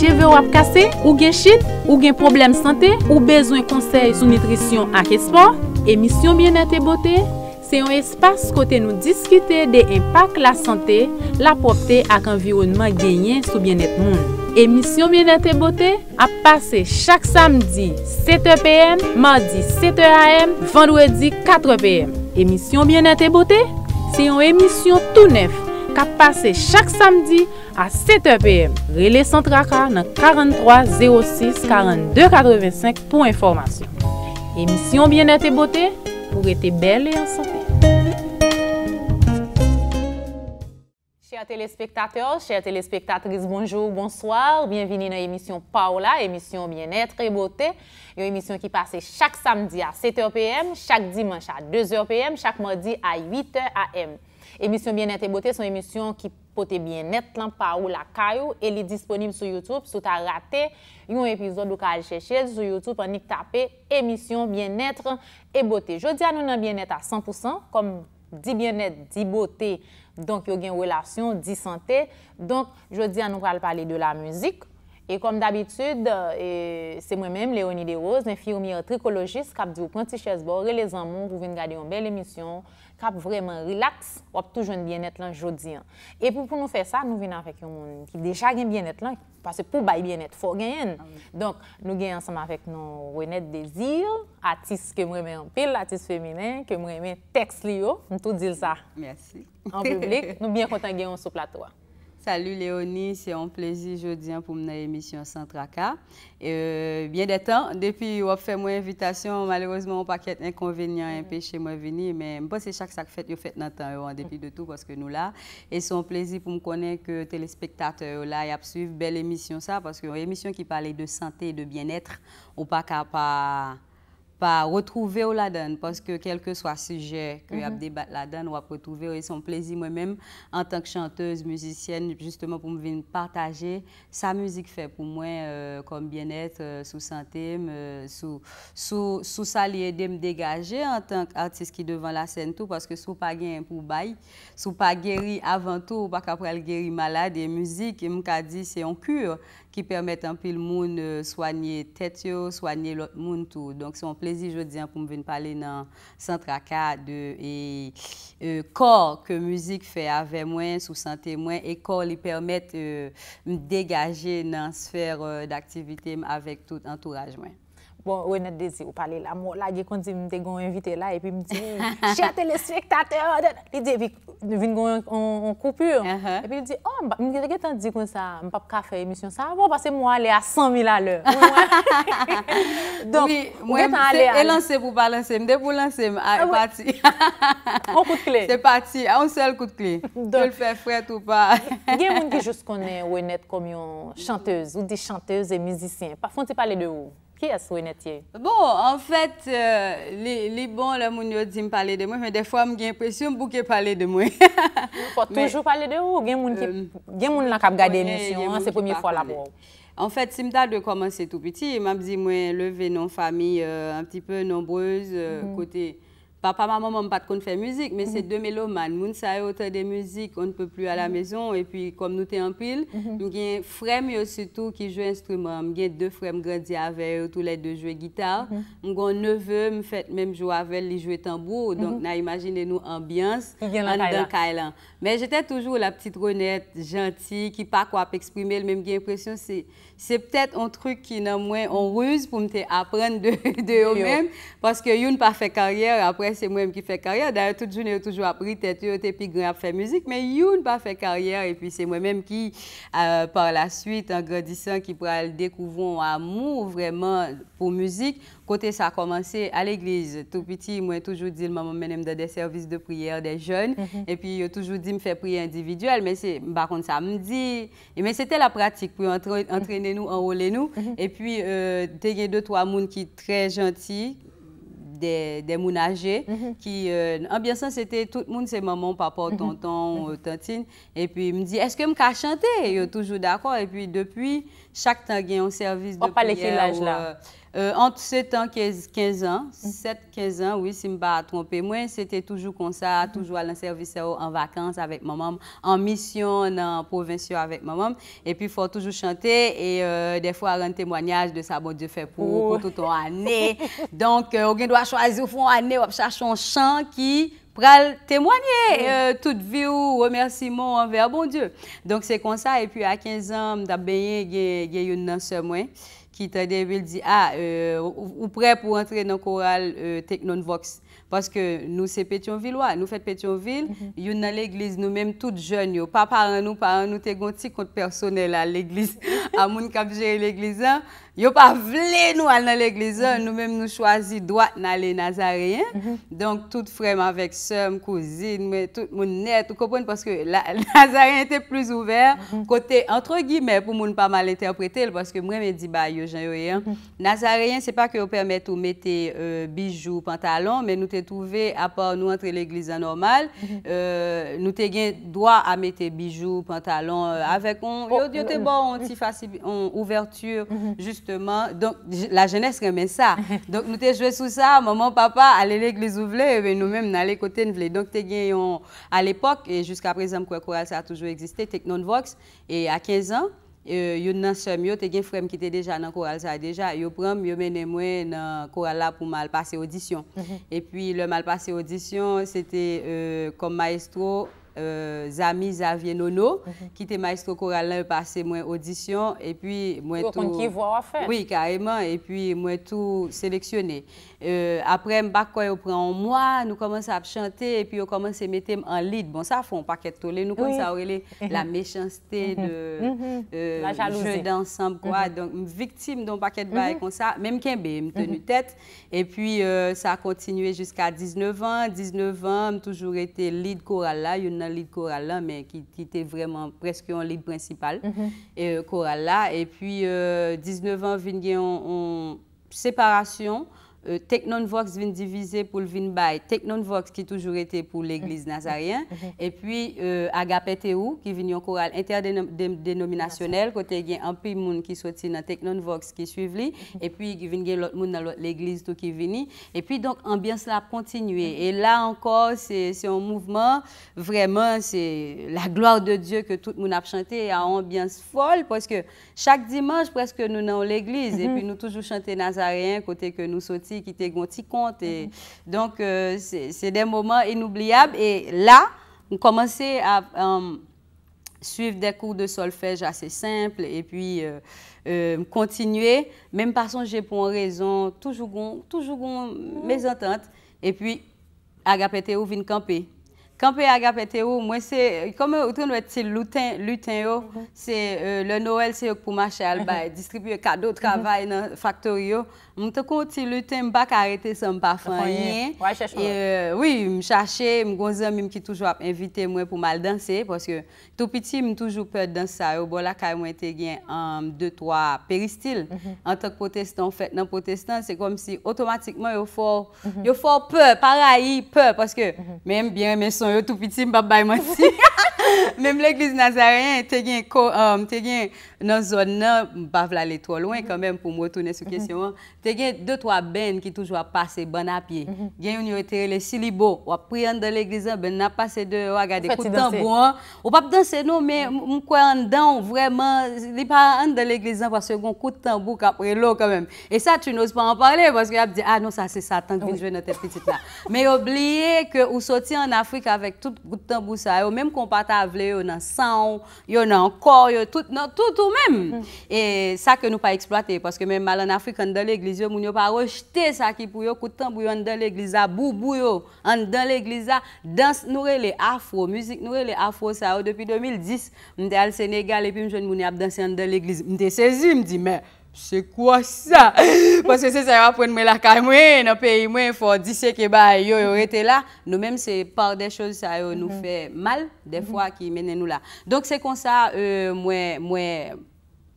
Cheve wap kase, ou gen chit, ou gen problem sante, ou bezwen konsey sou nitrisyon ak espo. Emisyon Biennete Bote se yon espas kote nou diskite de impak la sante, la propte ak environman genyen sou biennete moun. Emisyon Biennete Bote ap pase chak samdi 7 pm, mardi 7 am, vendwedi 4 pm. Emisyon Biennete Bote se yon emisyon tou nef. ka pase chak samdi a 7 p.m. Rele sentra ka nan 4306-4285 pou informasyon. Emisyon Bienetre Bote pou rete bel e ansante. Cheye telespektator, cheye telespektatriz, bonjour, bonsoir. Bienveni nan emisyon Paola, emisyon Bienetre Bote. Yon emisyon ki pase chak samdi a 7 p.m., chak dimanche a 2 p.m., chak mardi a 8 a.m. Emisyon Biennète et Beauté son emisyon ki pote biennète lan pa ou la kayou. El li disponible sou YouTube sou ta rate. Yon epizode ou ka al chèchez sou YouTube anik tape emisyon Biennète et Beauté. Jodi an nou nan biennète a 100% kom di biennète, di beauté, donk yo gen relasyon, di santè. Donk jodi an nou kal pale de la müzik. E kom dabitude e se mwen mèm Léonie Desroses, menfiyoumiye trikologis, kap di ou konti chèchez bo, relè zan moun pou ven gade yon bel emisyon krap vremen relax, wap toujwen bienet lan jodi an. E pou pou nou fe sa, nou vina fek yon moun, ki deja gen bienet lan, pase pou bay bienet, fò gen. Ah Donk, nou gen ansama fek nou renet de zil, atis kem remen an pil, atis feminen, kem remen teks li yo, moutou dil sa. Merci. En publik, nou bien kontan gen yon sou platoa. Salut Léonie, c'est un plaisir aujourd'hui hein, pour mon émission tracas. Euh, bien des temps, depuis qu'on fait mon invitation, malheureusement, on paquet inconvénient mm-hmm. empêché moi venir, mais je pense chaque sac fait, fait dans temps, en dépit de tout, parce que nous là. Et c'est un plaisir pour me connaître que téléspectateurs là, ils suivent belle émission ça, parce que une émission qui parlait de santé et de bien-être, ou pas capable pas retrouver au la parce que quel que soit le sujet que mm -hmm. débat je donne ou retrouver et son plaisir moi-même en tant que chanteuse musicienne justement pour me venir partager sa musique fait pour moi euh, comme bien-être euh, sous santé euh, sous sous sous de me dégager en tant qu'artiste qui devant la scène tout parce que sous pas gain pour bail sous pas guéri avant tout ou pas qu'après guéri malade et musique et me dit c'est en cure ki permèt anpil moun swanye tètyo, swanye lot moun tou. Donk son plèzi jò diyan pou mwen pale nan sentra ka de e kor ke müzik fè ave mwen, sou sante mwen, e kor li permèt mwen degaje nan sfer d'aktivite mwen avèk tout euh, euh, euh, entouraj mwen. Bon, wè net de zi ou pale la. Mwen la ge kondi mwen de gon invite la e pi mdi, chia telespektate, li de vin gon an koupur. E pi li di, oh, mwen ge ten di kon sa, mwen pap ka fe emisyon sa, wè mwen pase mwen ale a 100.000 ale. Donc, mwen ge ten ale a... E lanse pou balanse, mwen de pou lanse, a, e pati. An kout kle. Se pati, an sel kout kle. Se l fe fret ou pa. Gen mwen di jous konen wè net kom yon chanteuse, ou di chanteuse e mizisyen. Pa fon te pale de ou? Qui est êtes Bon, en fait, euh, les, bons, les gens dit me parler de moi, mais des fois, j'ai l'impression que je parler de moi. faut toujours parler de vous. Il euh, y a des hein, gens qui ont regardé l'émission, c'est la première fois là pour en fait, si je de commencer tout petit, je me dit, moi, lever nos famille euh, un petit peu nombreuse mhm. côté Papa, maman, maman, pas qu'on fait musique, mais c'est mhm. deux mélomanes. Moun yo auteur de musique, on ne peut plus à la mhm. maison. Et puis, comme nous t'en en pile, mhm. nous avons frères surtout qui jouent instrument. Nous avons deux frères grandi avec eux, tous les deux jouent guitare. Nous avons un neveu, me fait même jouer avec lui, jouer tambour. Donc, nous imaginez nous ambiance dans Kailan. Mais j'étais toujours la petite honnête, gentille qui pas quoi exprimer. Même j'ai l'impression c'est c'est peut-être un truc qui n'a moins en ruse pour me apprendre de, de même mêmes Parce que une pas fait carrière, après c'est moi-même qui fait carrière. D'ailleurs, toute journée, j'ai toujours appris tête, et plus grand à faire musique. Mais une pas fait carrière, et puis c'est moi-même qui, euh, par la suite, en grandissant, qui pourra découvrir un amour vraiment pour musique côté ça a commencé à l'église. Tout petit, moi, toujours dit, maman même dans des services de prière des jeunes. Mhm. Et puis, toujours dit, me fait prière individuelle. Mais c'est, par contre, ça me dit. Mais c'était la pratique pour entraîner nous, enrôler nous. Mhm. Et puis, euh, il y a deux, trois personnes qui sont très gentils des, des mounagers mhm. qui, euh, en bien sens, c'était tout le monde, c'est maman, papa, tonton, tantine. Et puis, me dit, est-ce que je peux chanter? Il est toujours d'accord. Et puis, depuis, chaque temps, a un service de On parle quel là? Euh, euh, entre 7 ans et 15 ans, 7 mm. 15 ans, oui, si je ne me tromper, moi, c'était toujours comme ça, mm. toujours à service euh, en vacances avec maman, en mission, en province avec maman. Et puis, il faut toujours chanter et des fois, un témoignage de ça, bon Dieu fait pour, toute l'année. Donc, on doit choisir, au fond, année, on cherche un chant qui pral temwanye tout vi ou remersimon anver bon dieu. Donk se konsa e pi a 15 anm da beye ge yon nan se mwen, ki tade vil di, a, ou pre pou entre nan koral tek non voks. Paske nou se petyon vilwa, nou fet petyon vil, yon nan l'egliz nou menm tout jen yo, pa paran nou, paran nou te gonti kont personel a l'egliz, a moun kapje l'eglizan, Yo pas vle nous aller dans l'église, nous mêmes nous choisi droite dans nazaréen. Mhm. Donc tout frère avec sœur, cousine, tout mon net, vous comprenez parce que la nazaréen était plus ouvert mhm. côté entre guillemets pour ne pas mal interpréter parce que moi me dis bah yo Jean rien mhm. c'est pas que permet de mettre euh, bijoux, pantalons, mais nous t'ai trouvé à part nous entrer l'église normale, euh, nous t'ai le droit à mettre bijoux, pantalons euh, avec on oh, yo, bon on petit ouverture juste donc la jeunesse remet ça. donc nous t'es joué sous ça, maman, papa, aller l'église ouvlée, mais eh nous-mêmes, aller côté nous Donc t'es gagné à l'époque, et jusqu'à présent, quoi, choral ça a toujours existé, Technonvox, et à 15 ans, euh, yo nan sem à te gen qui était déjà dans nan ça sa yo prend, yo mène moi dans koral là pour mal passer audition. Mm-hmm. Et puis, le mal passer audition, c'était euh, comme maestro, euh, Zami Xavier Nono, mhm. qui était maestro choral là, passé moins audition, et puis moi tout... qui voit à Oui, carrément, et puis moi tout sélectionné. Euh, apre bon, mhm. mhm. mhm. euh, m bak kwa yo pran an mwa, nou komanse ap chante, epi yo komanse metem an lid. Bon, sa foun paket tole, nou kon sa orele la mechansete de... La chalouse. ...jeu d'ansamb kwa. Don m viktim don paket bae kon sa, menm kenbe, m tenu tet. Epi sa kontinue jiska 19 an. 19 an, m toujou ete lid koralla. Yon nan lid koralla, men ki te vreman preske an lid prinsipal koralla. Euh, epi 19 an, vin gen yon separasyon. euh, Technonvox vient diviser pour le Vinbay, Technonvox qui toujours été pour l'Église mhm. nazarienne, mhm. mhm. et puis euh, Agape Théou qui vient en chorale interdénominationnelle, côté il y a un peu de monde qui sorti dans Technonvox qui suivent lui, et puis il y a l'autre monde dans l'Église tout qui vient. Et puis donc, ambiance là continue. Et là encore, c'est un mouvement, vraiment, c'est la gloire de Dieu que tout le monde a chanté à ambiance folle, parce que chaque dimanche, presque nous dans l'Église, et puis nous toujours chanter nazarien, côté que nous sortons qui était un petit compte. Et, mhm. Donc, euh, c'est des moments inoubliables. Et là, on commençait à euh, suivre des cours de solfège assez simples et puis euh, continuer, même pas j'ai pour une raison, toujours, toujours mhm. mes ententes. Et puis, agapete ou vient camper. Camper agapete ou moi c'est comme on de le lutin oh, mhm. c'est le Noël c'est pour marcher à distribuer cadeaux de travail dans factorio oh. E e, mwen te kon ti lute m bak a rete san pa fanyen. Wè, chache m wè. Wè, m chache, m gonzèm mim ki toujwa ap invite mwen pou mal danse. Poske tou piti m toujou pe danse sa yo. Bo la kay mwen te gwen an 2-3 peristil. Mhm. An te potestan fèt nan potestan, se kom si otomatikman yo fòr... Mhm. Yo fòr pòr, parayi, pòr. Poske mèm biè mè son yo tou piti m pap bay mansi. même l'Eglise Nazaryen euh, te gen nan zon nan, bav la le to loin kanmen pou mwotounen sou kesyon, te gen 2-3 ben ki toujwa pase ban apye. Gen yon yo etere le silibo, wap priyan dans l'Eglise, ben nan hein, pase de wagade koutan bo an. Ou pap danse nou, men mais an dan vreman, li pa an de l'Eglise an, parce kon koutan bo kapre lo même E sa, tu n'oses pa an parler parce que ap di, ah non, sa se satan ki jwe nan te petit la. Men oubliye ke ou soti an Afrika avek tout koutan tambour sa yo, menm kon pata y en a sang, en a encore, en a tout, tout, tout même. Et ça que nous pas exploiter, parce que même mal en Afrique, dans l'église, on peut pas rejeter ça qui pour eux, coûte temps pour dans l'église, à boubou, dans l'église, danse, nous les afro, musique, nous les afro, ça, depuis 2010, on était au Sénégal, et puis je suis venu danser dans l'église, on était saisi, on dit, mais. Se kwa sa? Paske se se yo apwen mwen lakay mwen, nan peyi mwen, fo di se ke bay, yo yo rete mm-hmm. euh, la, nou menm se par de chol se yo nou fe mal, de fwa ki mene nou la. Donk se kon sa, mwen, mwen,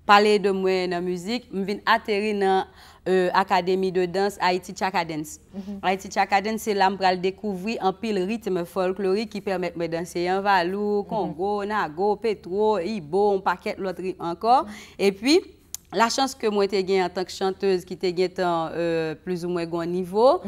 pale de mwen nan muzik, mwen ateri nan akademi de dans, Haiti Chaka Dance. Haiti Chaka Dance, se la m pral dekouvri an pil ritme folklori ki permet mwen danse yon valou, kongo, mm-hmm. nago, petro, ibo, an paket, lotri, ankor. Mm-hmm. E pi, La chans ke mwen te gen an tank chantez ki te gen tan euh, plus ou mwen gwen nivou...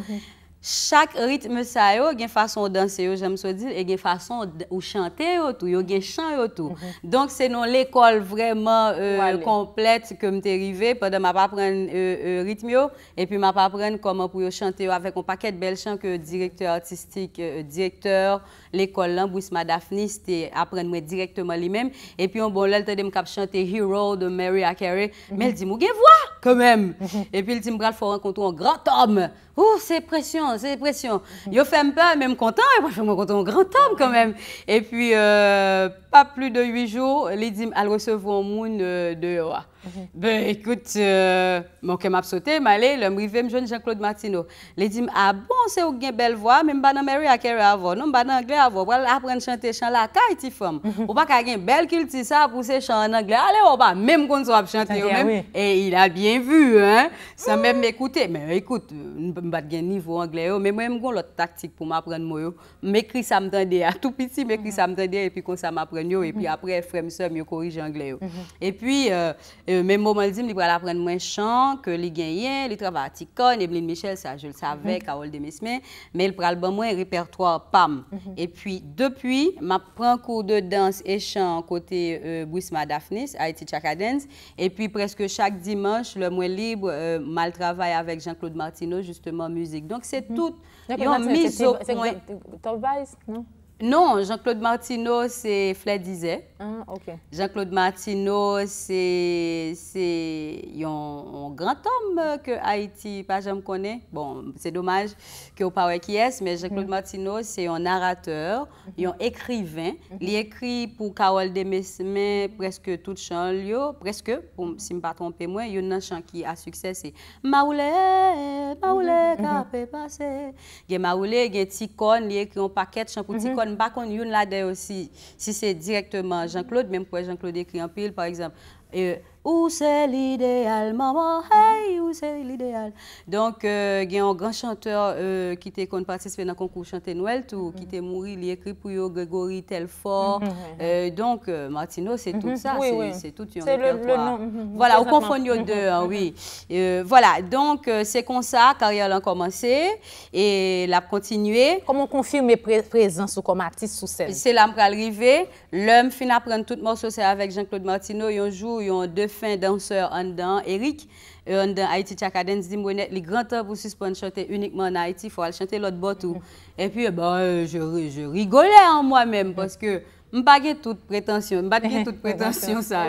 Chak ritme sa yo, gen fason ou danse yo, jen m sou di, gen fason ou chante yo tou, yo gen chan yo tou. Mhm. Donk se non l'ekol vreman euh, komplet ke m te rive, padan m ap apren euh, euh, ritme yo, epi m ap apren koman pou yo chante yo, avek an paket bel chan ke direktor artistik, direktor l'ekol lan, Bouisma Daphnis te apren mwen direktman li menm, epi yon bol lal te de m kap chante Hero de Mary Akere, men mhm. di m ou gen vwa, ke menm. Epi l tim bral fwo renkontou an gran tom, Oh, c'est pression, c'est pression. Je fais un peu, même content, moi je me content, grand homme quand même. Et puis, euh, pas plus de huit jours, les dîmes, elles recevront un monde euh, de, de Mhm. Ben écoute, euh, mon m'a sauté, saute, le m'rivé, jeune Jean-Claude Martino. Il dit "Ah bon, c'est une belle voix, même pas dans Mary Akere avant, non, pas dans anglais avant. pour apprendre chanter chant la caille femme. Ou pas qu'il y une belle culture ça pour ces chants en anglais. Allez, on va même qu'on soit chanter même et il a bien vu hein, sans même m'écouter. Mais écoute, euh, pas de niveau anglais, oh. mais moi même l'autre tactique pour m'apprendre moi. Oh. M'écris ça à tout petit, m'écris samdande, mhm. ça et puis comme ça m'apprendre yo oh. et puis mhm. après frère sœur, me corrige anglais. Et puis euh, euh, même moment, je dis moins chant, que les gagne, les travaille à Ticone, Evelyne Michel, ça je le savais, mm de Carole Demesme, mais je prends moins de répertoire, pam. Mhm. Et puis, depuis, je prends cours de danse et chant côté Bruce euh, Bouisma Daphnis, Haïti Chaka Dance. Et puis, presque chaque dimanche, le mois libre, je euh, travaille avec Jean-Claude Martineau, justement, musique. Donc, c'est mhm. tout. c'est top vice, non? Non, Jean-Claude Martineau, c'est Flair disait. Ah, Jean-Claude Martineau, c'est un, grand homme que Haïti, pas jamais connaît. Bon, c'est dommage pas parle qui est, mais Jean-Claude Martino, mm-hmm. Martineau, c'est un narrateur, mm-hmm. un écrivain. Mm-hmm. Il écrit pour Carole Demesme presque tout chant, presque, si je ne me pas moi, il y a un chant qui a succès, c'est Maoulé, Maoulé, Kapé Il y a Maoulé, il y a Ticone, il écrit un paquet de chants pour Ticone pas qu'on une là aussi si c'est directement Jean-Claude même pour Jean-Claude écrit en pile par exemple où c'est l'idéal, maman, hey, où c'est l'idéal. Donc, euh, il y a un grand chanteur euh, qui était participé dans le concours chanté Noël, tout, qui mhm. était mort, il écrit pour Grégory Telfort. Mhm, mhm, euh, donc, Martino, c'est tout ça, oui, c'est tout C'est Le, nom. voilà, on confond les deux, hein, oui. voilà, donc, c'est comme ça, carrière a commencé et l'a continué. Comment confirmer présence comme artiste sous scène? C'est là que arrivé. L'homme finit à prendre tout morceau, c'est avec Jean-Claude Martino, un jour, il y a deux fin danseur en dan Eric euh, en dans Haïti Chakadens dit moi le grand temps pour pas chanter uniquement en Haïti faut chanter l'autre bout et puis bah, euh, je je rigolais en moi-même parce que je n'ai pas toute prétention, je n'ai pas toute prétention ça.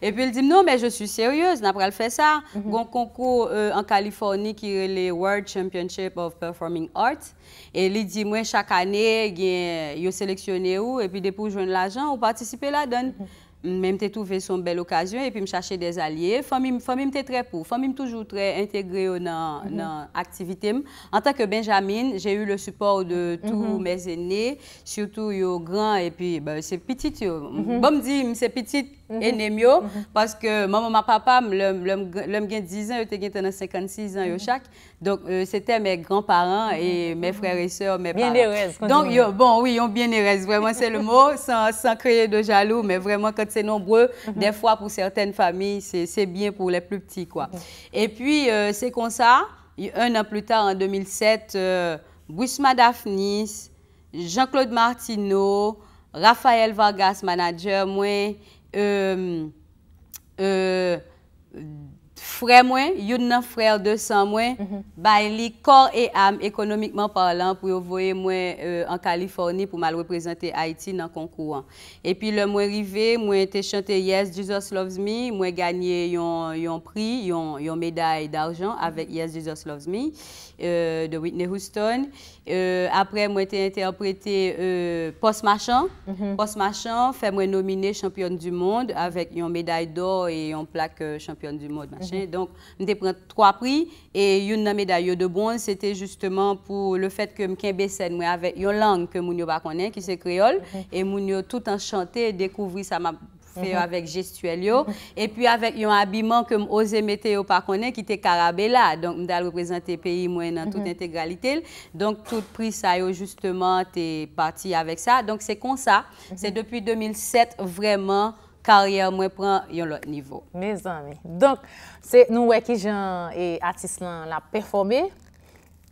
Et puis il dit non mais je suis sérieuse, n'a pas fait ça. a mm-hmm. Un concours euh, en Californie qui est le World Championship of Performing Arts et il dit moi chaque année, il sélectionné où et puis il pour joindre l'argent, ou participer là-dedans. la mm-hmm même t'ai trouvé son belle occasion et puis me chercher des alliés famille famille m'était très pour famille toujours très intégrée euh, mhm. dans l'activité. activité en tant que Benjamin j'ai eu le support de mhm. tous mhm. mes aînés surtout yo grand et puis ben, c'est petit yo mm bon dit c'est petit aîné parce que maman papa l'homme eu 10 ans il a 56 ans yo chaque donc euh, c'était mes grands-parents et mes frères et sœurs mes bien parents. donc bon oui on bien vraiment c'est le mot sans, sans créer de jaloux mais vraiment quand c'est nombreux. Mhm. Des fois, pour certaines familles, c'est bien pour les plus petits. Quoi. Mhm. Et puis, euh, c'est comme ça, un an plus tard, en 2007, euh, Daphnis, Jean-Claude Martineau, Raphaël Vargas, manager, moi, euh, euh, Frè mwen, yon nan frèr de san mwen, mhm. bay li kor e am ekonomikman parlant pou yo voye mwen an euh, Kaliforni pou mal reprezenter Haiti nan konkouan. E pi le mwen rive, mwen te chante Yes Jesus Loves Me, mwen ganyen yon pri, yon meday d'arjan avèk Yes Jesus Loves Me. Euh, de Whitney Houston. Euh, après, moi, j'ai interprété euh, Post marchand mhm. Post Machin, fait moi nominée championne du monde avec une médaille d'or et une plaque championne du monde. Machin. Mhm. Donc, j'ai pris trois prix et une médaille de bronze, c'était justement pour le fait que je suis avec une langue que je ne connais pas, qui c'est créole, mhm. et je suis tout enchanté de découvrir ça Fè mhm. yo avèk e jestuel yo. Epi avèk yon abiman kem ose metè yo pa konen ki te karabè la. Donk m dal reprezentè peyi mwen nan tout mhm. integralite. Donk tout pris sa yo justeman te parti avèk sa. Donk se kon sa. Mhm. Se depi 2007 vreman karyè mwen pran yon lot nivou. Me zan mi. Donk se nou wè ki jan e atis lan la performe,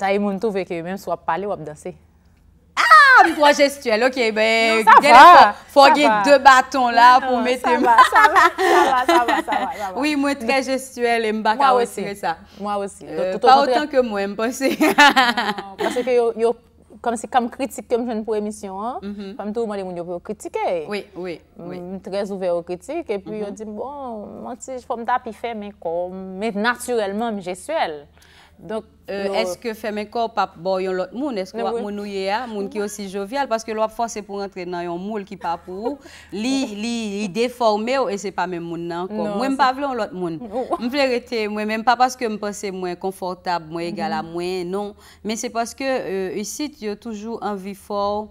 ta yon e moun tou veke yon mèm swap pale wap dansè. Mwen fwa gestuel. Ok, fwa gey de baton la pou mette mwen. Sa va, sa va, sa non, va. Oui, mwen tre gestuel e mba ka ose. Mwa ose. Pa o tan ke mwen mpense. Kase yo, kame si kame kritik kame jen pou emisyon, fwa mtou mwen yo pou yo kritike. Oui, oui, mm, oui. Mwen trez ouve yo kritik e pi yo mhm. di, bon, mwen ti fwa mta pi fe, mwen kon, mwen naturelman mwen gestuel. Donk, euh, non. eske fè mè kor pap bo yon lot moun, eske wak moun ou ye a, moun ki osi jovial, paske l wap fwase pou rentre nan yon moul ki pap ou, li, li, li deforme ou, e se pa mè moun nan kon. Mwen pa vle yon lot moun. Mwen non. vle rete mwen, mwen pa paske mwen pense mwen konfortab, mwen egala mwen, mhm. non. Men se paske yon sit euh, yon toujou anvi for,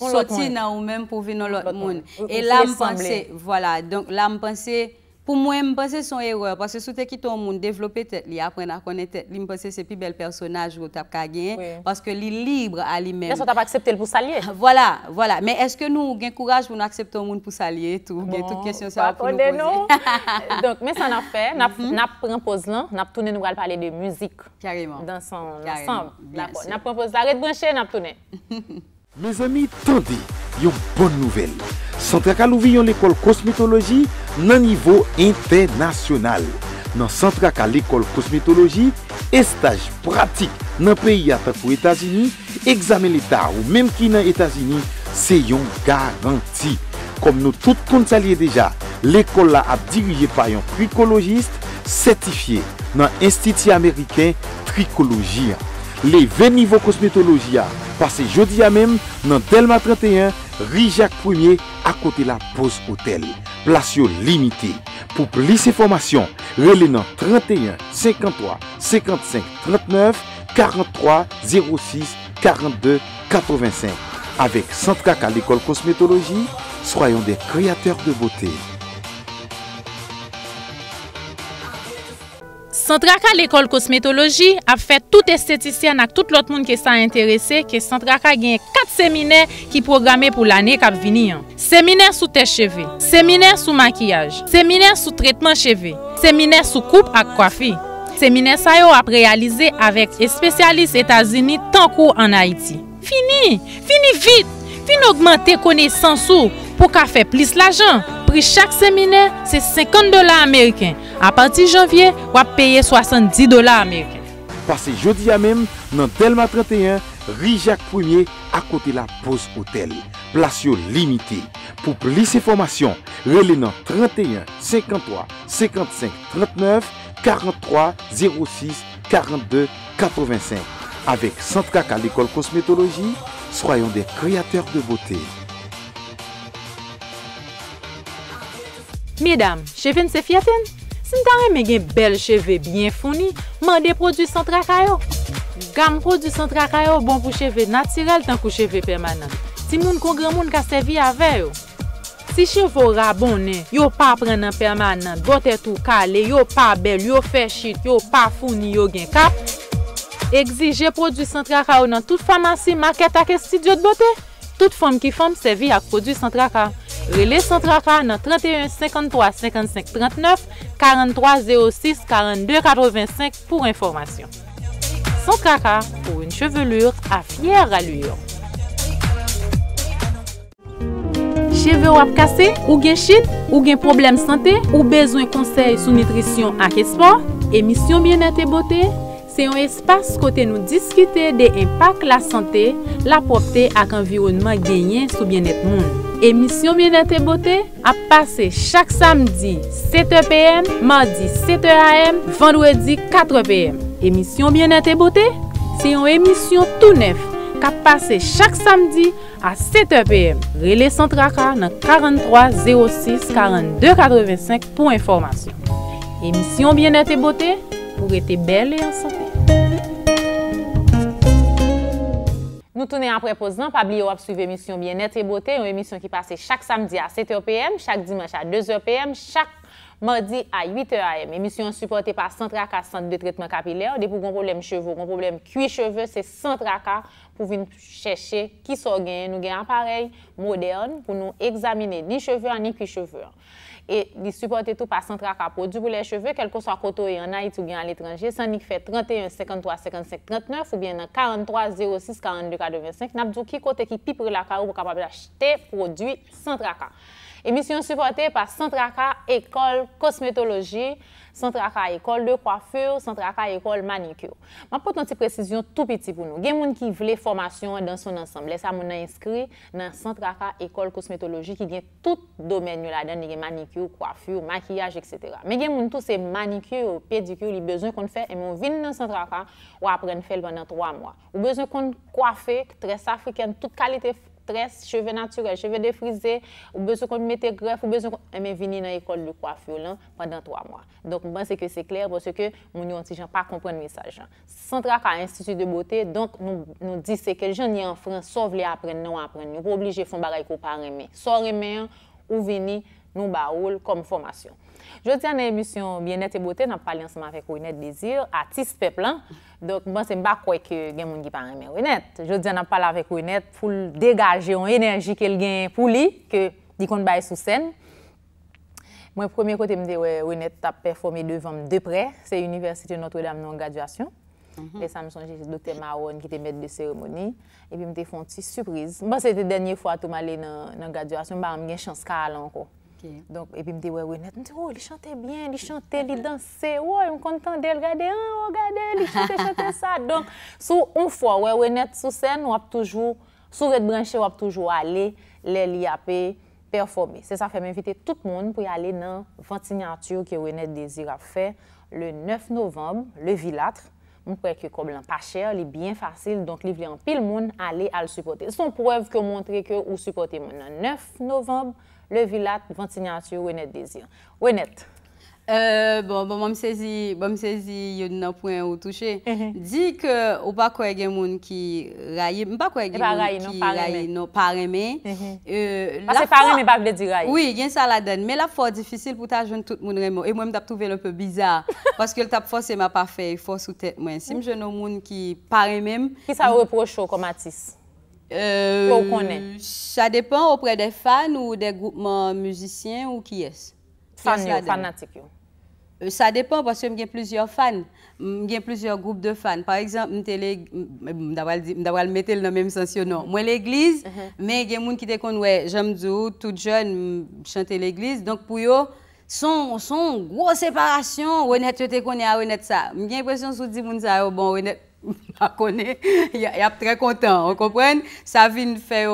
soti nan ou men pou vle yon lot moun. E la mpense, wala, donk la mpense... Pour moi, je pense que c'est une erreur. Parce que si tu quittes un monde, développer tête, apprendre à connaître tête, je pense que c'est le plus bel personnage que tu as gagné. Parce que lui libre à lui-même. Mais tu n'as pas accepté pour s'allier. Voilà, voilà. Mais est-ce que nous avons courage pour nous accepter un monde pour s'allier tout bon, Toutes les questions ça pour nous poser. Donc, mais ça n'a fait. Nous mhm. avons pause là. Nous avons tourné, nous parler de musique. Carrément. Dans son ensemble. Nous avons proposé. Arrête de brancher, nous avons tourné. Mez ami, tande, yon bon nouvel. Santra ka louvi yon ekol kosmetologi nan nivou internasyonal. Nan Santra ka l'ekol kosmetologi, estaj pratik nan peyi atakou Etasini, examen leta ou menm ki nan Etasini, se yon garanti. Kom nou tout kontalye deja, l'ekol la ap dirije pa yon prikologist, sertifiye nan institi Ameriken Trikologien. Le ve nivou kosmetologi a pase jodi a mem nan Telma 31, Rijak 1, akote la Poz Hotel. Plasyon limité pou plise formasyon rele nan 31, 53, 55, 39, 43, 06, 42, 85. Awek Santra Kalikol Kosmetologi, soyon de kreatèr de botè. Sentra ka l'Ecole Kosmetologie ap fet tout estheticien ak tout lot moun ke sa interese ke sentra ka gen 4 seminer ki programe pou l'ane kap vini an. Seminer sou test cheve, seminer sou makiyaj, seminer sou tretman cheve, seminer sou koup ak kwafi. Seminer sayo ap realize avek espesyalist Etasini tankou an Haiti. Vini, vini vit! Fin augmente konen 100 sou pou ka fe plis la jan. Pri chak seminer, se 50 dolar Ameriken. A parti janvye, wap peye 70 dolar Ameriken. Pase jodi ya men, nan Telma 31, Rijak 1e akote la Poz Hotel. Plasyon limiti. Po plis se formasyon, rele nan 31, 53, 55, 39, 43, 06, 42, 85. Awek Santra Kalikol Kosmetologi, Sroyon de kreatèr de bote. Medam, cheven se fiaten? Sin tarè men gen bel cheve byen founi, man de produsant trakayo? Gam produsant trakayo bon pou cheve natirel tan kou cheve permanen. Si moun kongren moun ka sevi avè yo. Si chevo rabonè, yo pa prenen permanen, dotè tou kale, yo pa bel, yo fechit, yo pa founi, yo gen kap, Ekzi je prodwisantra ka ou nan tout famansi market ake stidyo de botè? Tout fom ki fom sevi ak prodwisantra ka. Rele santra ka nan 31535539 4306 4285 pou informasyon. Santra ka pou yon chevelur a fyer aluyon. Cheve ou ap kase? Ou gen chit? Ou gen problem sante? Ou bezwen konsey sou nitrisyon ake sport? E misyon miye nette botè? Se yon espas kote nou diskite de impak la sante, la propte ak environman genyen sou bienet moun. Emisyon Bienete Bote a pase chak samdi 7 pm, mardi 7 am, vendredi 4 pm. Emisyon Bienete Bote se yon emisyon tou nef ka pase chak samdi a 7 pm. Rele sentra ka nan 4306-4285 pou informasyon. Emisyon Bienete Bote pou rete bel en sante. Nou tounen an prepoznan, pabli yo ap soub emisyon Bien Etre Bote. Yon emisyon ki pase chak samdi a 7 opm, chak dimanj a 2 opm, chak mardi a 8 opm. Emisyon supporte pa Santraka Santre de Tretman Kapiler. Depou kon problem chevou, kon problem kwi chevou, se Santraka pou vin chèche ki so gen nou gen aparel modern pou nou examine ni chevou an ni kwi chevou an. E li supporte tou pa sentra ka prodou pou lè cheve, kel kon sa koto e yon a yi tou gen al etranje, san ni ki fè 31, 53, 55, 39 ou bien nan 43, 06, 42, 425, napdou ki kote ki pipre la karou pou kapab jachte prodou sentra ka. Emisyon supporte pa Santraka Ecole Kosmetologie, Santraka Ecole de Coiffure, Santraka Ecole Manikur. Ma pot an ti presisyon tout piti pou nou. Gen moun ki vle formasyon dan son ansamble, sa moun an inskri nan Santraka Ecole Kosmetologie ki gen tout domen nou la den, gen manikur, coiffure, makyaj, etc. Men gen moun tout se manikur, pedikur, li bezon kon fè, e moun vin nan Santraka ou apren fèl banan 3 mwa. Ou bezon kon kwa fè, tres afriken, tout kalite fè. Tres, cheve naturel, cheve defrize, ou bezon kon mette gref, ou bezon kon eme vini nan ekol li kwa fyo lan, pandan 3 mwa. Donk mwen seke se kler, pwese ke moun yon ti jan pa kompren mensajan. San tra ka institut de bote, donk nou di sekel jan yon fran sov li apren non nou apren nou, pou oblije fon baray ko pa reme. So reme ou vini nou ba oul kom formasyon. Jodi an e emisyon Bienet e Bote, nap pale ansama fek Ouynet Désir, atis pep lan. Dok mwen bon, se mba kwek gen moun gipan remen Ouynet. Jodi an nap pale avek Ouynet pou degaje an enerji kel gen pou li, ke di kon baye sou sen. Mwen premier kote mwen te we Ouynet tap performe devan m depre, se Universite Notre-Dame nan graduasyon. Le mhm. Samson Jésus Dote Maron ki te med de seremoni. Epi mwen te fon ti surprise. Mwen bon, se te denye fwa tou male nan graduasyon, mba mwen gen chans ka alanko. Donk epi mde wè wè net, mte wè, li chante bien, li chante, li danse, wè, m kontan del, gade, wè, oh, gade, li chante, chante sa. Donk sou un fwa wè wè net sou sen, wap toujou, sou wè dbranche wap toujou alè, lè li apè performé. Se sa fè m'invite tout moun pou y alè nan vantignature ki wè net dezir ap fè le 9 novembe, le vilatre. Mwen prek yo koblan pa chè, li byen fasil, donk li vlè an pil moun alè al supote. Son prev ke montre ke ou supote mwen nan 9 novembe. Le vilat, bon sinyansyo, we net dezir. We net. Euh, bon, bon, bon, m sezi, bon, m sezi, yon nan pwen ou touche. Mhm. Di ke ou pa kwe gen moun ki raye, m pa kwe gen e moun ki non, raye, no, pareme. Mhm. Euh, Parce pareme, bak le di raye. Oui, gen sa la den. Me la fwa, difisil pou ta joun tout moun remo. E mwen m dap touvel un peu bizar. Paske l tap fwa se ma pa fe, fwa sou tet mwen. Sim joun ou moun ki paremem. Ki sa ou reprochou kon Matisse? Euh, Qu'on Ça dépend auprès des fans ou des groupements musiciens ou qui est-ce. Fans, fanatiques. Euh, ça dépend parce que j'ai plusieurs fans, j'ai plusieurs groupes de fans. Par exemple, je mettre le même sens non. Moi, l'église, uh-huh. mais il y a des gens qui disent ouais, j'aime tout, toute jeune, chanter l'église. Donc, pour eux, son, son grosse séparation, honnêteté qu'on est à honnête ça. J'ai l'impression que tout le monde bon, oh, je connaît, il très content, on comprend Ça vient faire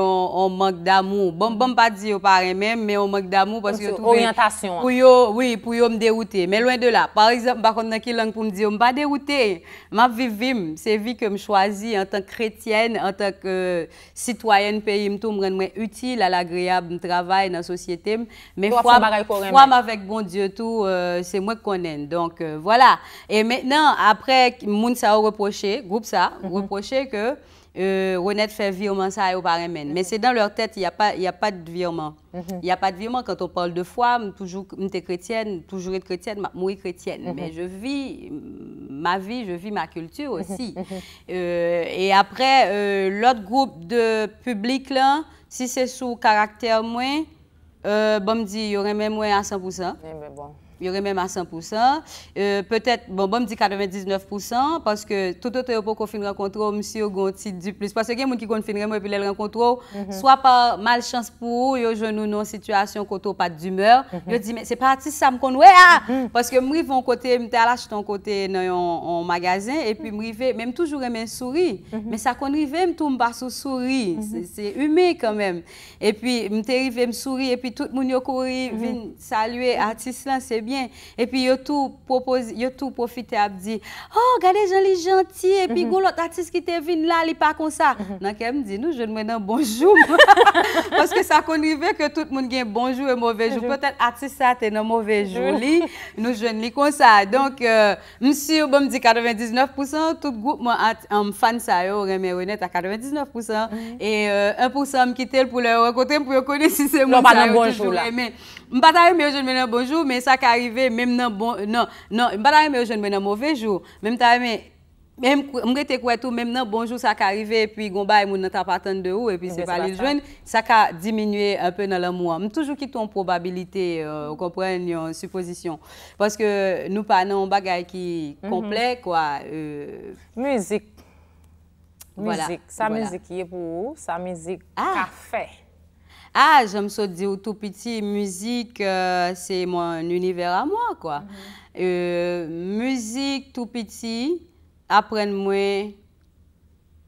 on manque d'amour. Bon, bon, pas dire pareil, même, mais on manque d'amour parce que orientation. Hein. oui, pour me dérouter, mais loin de là. Par exemple, par contre, qui langue pour me dire, me pas dérouter. Ma vie vim, c'est vie que je choisis en tant que chrétienne, en tant que euh, citoyenne pays, me tout me utile à l'agréable travail dans la société, mais fois, foi avec bon Dieu tout, euh, c'est moi qu'on aime. Donc euh, voilà. Et maintenant après moun reproché, groupe ça, mm que euh, fait virement ça et au pareil mhm. Mais c'est dans leur tête, il n'y a, pas, y a pas de virement. Mhm. Il n'y a pas de virement quand on parle de foi. Toujours, suis chrétienne, toujours être chrétienne, je suis chrétienne. Mhm. Mais je vis ma vie, je vis ma culture aussi. Euh, et après, euh, l'autre groupe de public, là, si c'est sous caractère moins, euh, bon, dit, il y aurait même moins à 100%. Yore mèm a 100%. Pe tèt, bon, bon mdi 99%, paske toutotè yo pou konfin renkontro, msi yo gonti di plus. Paske gen moun ki konfin renkontro, swa pa mal chans pou yo jounounon situasyon kontro pat d'humeur. Mhm. Yo di, mè, se pa atis sa mkon wè a! Paske mri von kote, mte alache ton kote nan yon magazen, e pi mri ve, mèm toujou remen souri. Mè mhm. sa konri ve mtou mba sou souri. Se ume kanmèm. E pi mte rive msouri, e pi tout moun yo kouri, mhm. vin salue atis lan sebi, E pi yo tou profite ap di, oh gade joun li jantye, epi mhm. goun lot atis ki te vin la li pa kon sa. Nan ke m di, nou joun men nan bonjou. Paske sa konrive ke tout moun gen bonjou e mouvejou. Petat atis sa te nan mouvejou li, nou joun li kon sa. Donk, m si yo bom di 99%, tout goup m fan sa yo reme ouenet a 99%, e 1% m kite l pou l rekote, m pou yo kone si se mou sa yo tou joun reme. Mba ta ve men yo jwen men an bonjou, men sa ka arive, men mnen bon, nan, nan, mba ta ve men yo jwen men an mouvej jou, men mta ve men, mwen mwen gre te kway tou, men mnen bonjou sa ka arive, pi gombay moun an tapatande ou, e pi se pali jwen, sa ka diminye an ah. pè nan la mwa. Mwen toujou kitou an probabilite, ou kompren yon supposisyon. Pwoske nou panan bagay ki komplek kwa. Muzik. Muzik. Sa muzik ye pou ou, sa muzik ka fey. Ah, j'aime ça dire tout petit, musique, euh, c'est mon univers à moi, quoi. Mm-hmm. Euh, musique, tout petit, apprend moi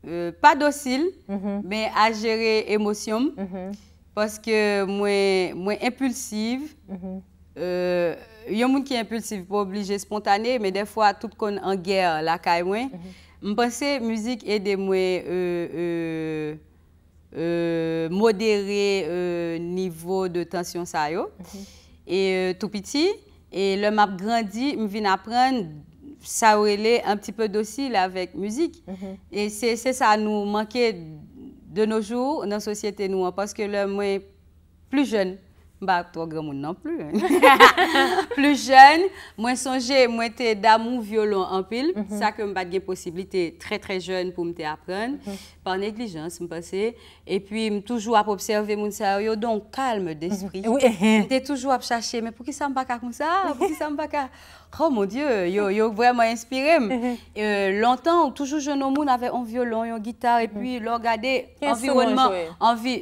euh, pas docile, mm-hmm. mais à gérer émotion, mm-hmm. parce que moi, moins impulsive, il y a des qui sont impulsifs, pas obligé spontané, mais des fois, tout est en guerre, la caille, que je pensais musique aide moi. Euh, modéré euh, niveau de tension ça mhm. Et euh, tout petit, et le map grandi, me vient apprendre ça est un petit peu docile avec musique. Mhm. Et c'est ça nous manquait de nos jours dans la société nous hein, parce que le est plus jeune Ba, to a gremoun nan plu. Plu jen, mwen sonje mwen te damoun violon an pil. Sa ke mwen bat gen posibilite tre tre jen pou mwen te apren. Pan neglijans mwen pase. E pi mwen toujou ap observe moun seryo yo. Don kalm de esprit. Mwen te toujou ap chache, mwen pou ki sa m baka kon sa? Pou ki sa m baka? Oh mon Dieu, yo, yo vraiment inspiré. Mm euh, longtemps, toujours jeune homme avait un violon, une guitare, et mhm. puis mm. regardé environnement, envie,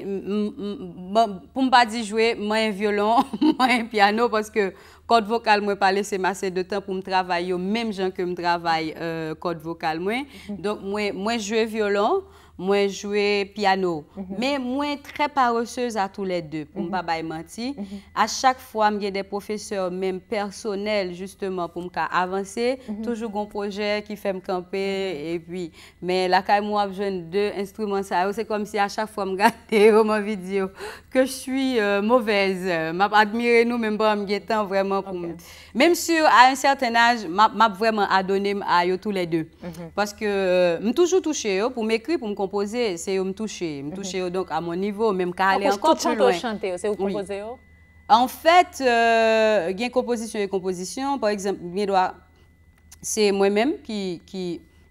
pour ne pas dire jouer, moi un violon, moi un piano, parce que code vocal, moi pas laissé assez de temps pour me travailler, même gens que me travaille euh, code vocal, moi. Mhm. Donc, moi, moi jouer violon moi jouer piano. mais mhm. je Mais moins très paresseuse à tous les deux, pour ne mhm. mm pas mentir. Mhm. À chaque fois, j'ai des professeurs, même personnels, justement, pour me avancer. Toujours un projet qui fait me camper. Et puis, mais là, quand moi, j'ai deux instruments, c'est comme si à chaque fois, je regardais mon vidéo que je suis euh, mauvaise. Je admiré nous, même pas, je vraiment pour Même si à un certain âge, je vraiment adonné à tous les deux. Parce que je euh, suis toujours touché pour m'écrire, pour me Se yo m touche, m touche yo oh? euh, a moun nivou, mèm ka ale an tout chante yo, se yo m touche yo. En fèt, gen kompozisyon e kompozisyon, par exemple, gen doa, se mwen mèm ki, ki,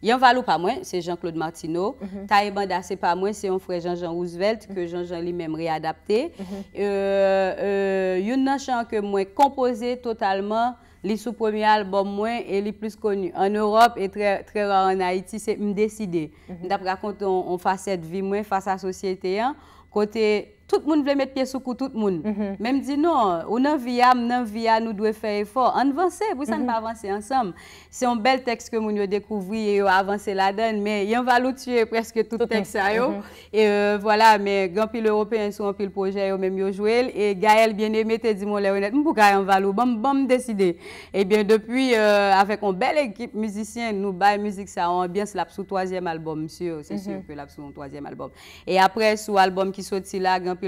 yon valou pa mwen, se Jean-Claude Martineau, mhm. ta e bandase pa mwen, se yon fwè Jean-Jean Roosevelt, ke mhm. Jean-Jean li mèm readapte. Mhm. Euh, euh, yon nan chan ke mwen kompozé totalman. Les sous premier album moins et le plus connu en Europe et très très rare en Haïti, c'est me décider. Mhm. D'après quand on, fait cette vie moins face à la société hein, côté Tout moun vle met piye sou kou tout moun. Mhm. Men mdi nou, ou nan viya, mnen viya, nou dwe feye for. An vansè, pou san mhm. pa avansè ansam. Se yon bel teks ke moun yo dekouvri, e yo avansè la den, men yon valou tue preske tout teks a yo. E voilà, men gampil european sou, gampil proje yo, men myo jwel. E gayel bien eme te di moun leonet, mpou gayen valou, bom bom deside. Ebyen, depuy, euh, avek yon bel ekip mizisyen, nou bay mizik sa, yon biens lap sou toazyem albom, msye, se syon pe lap sou ton toazyem albom. E apre sou alb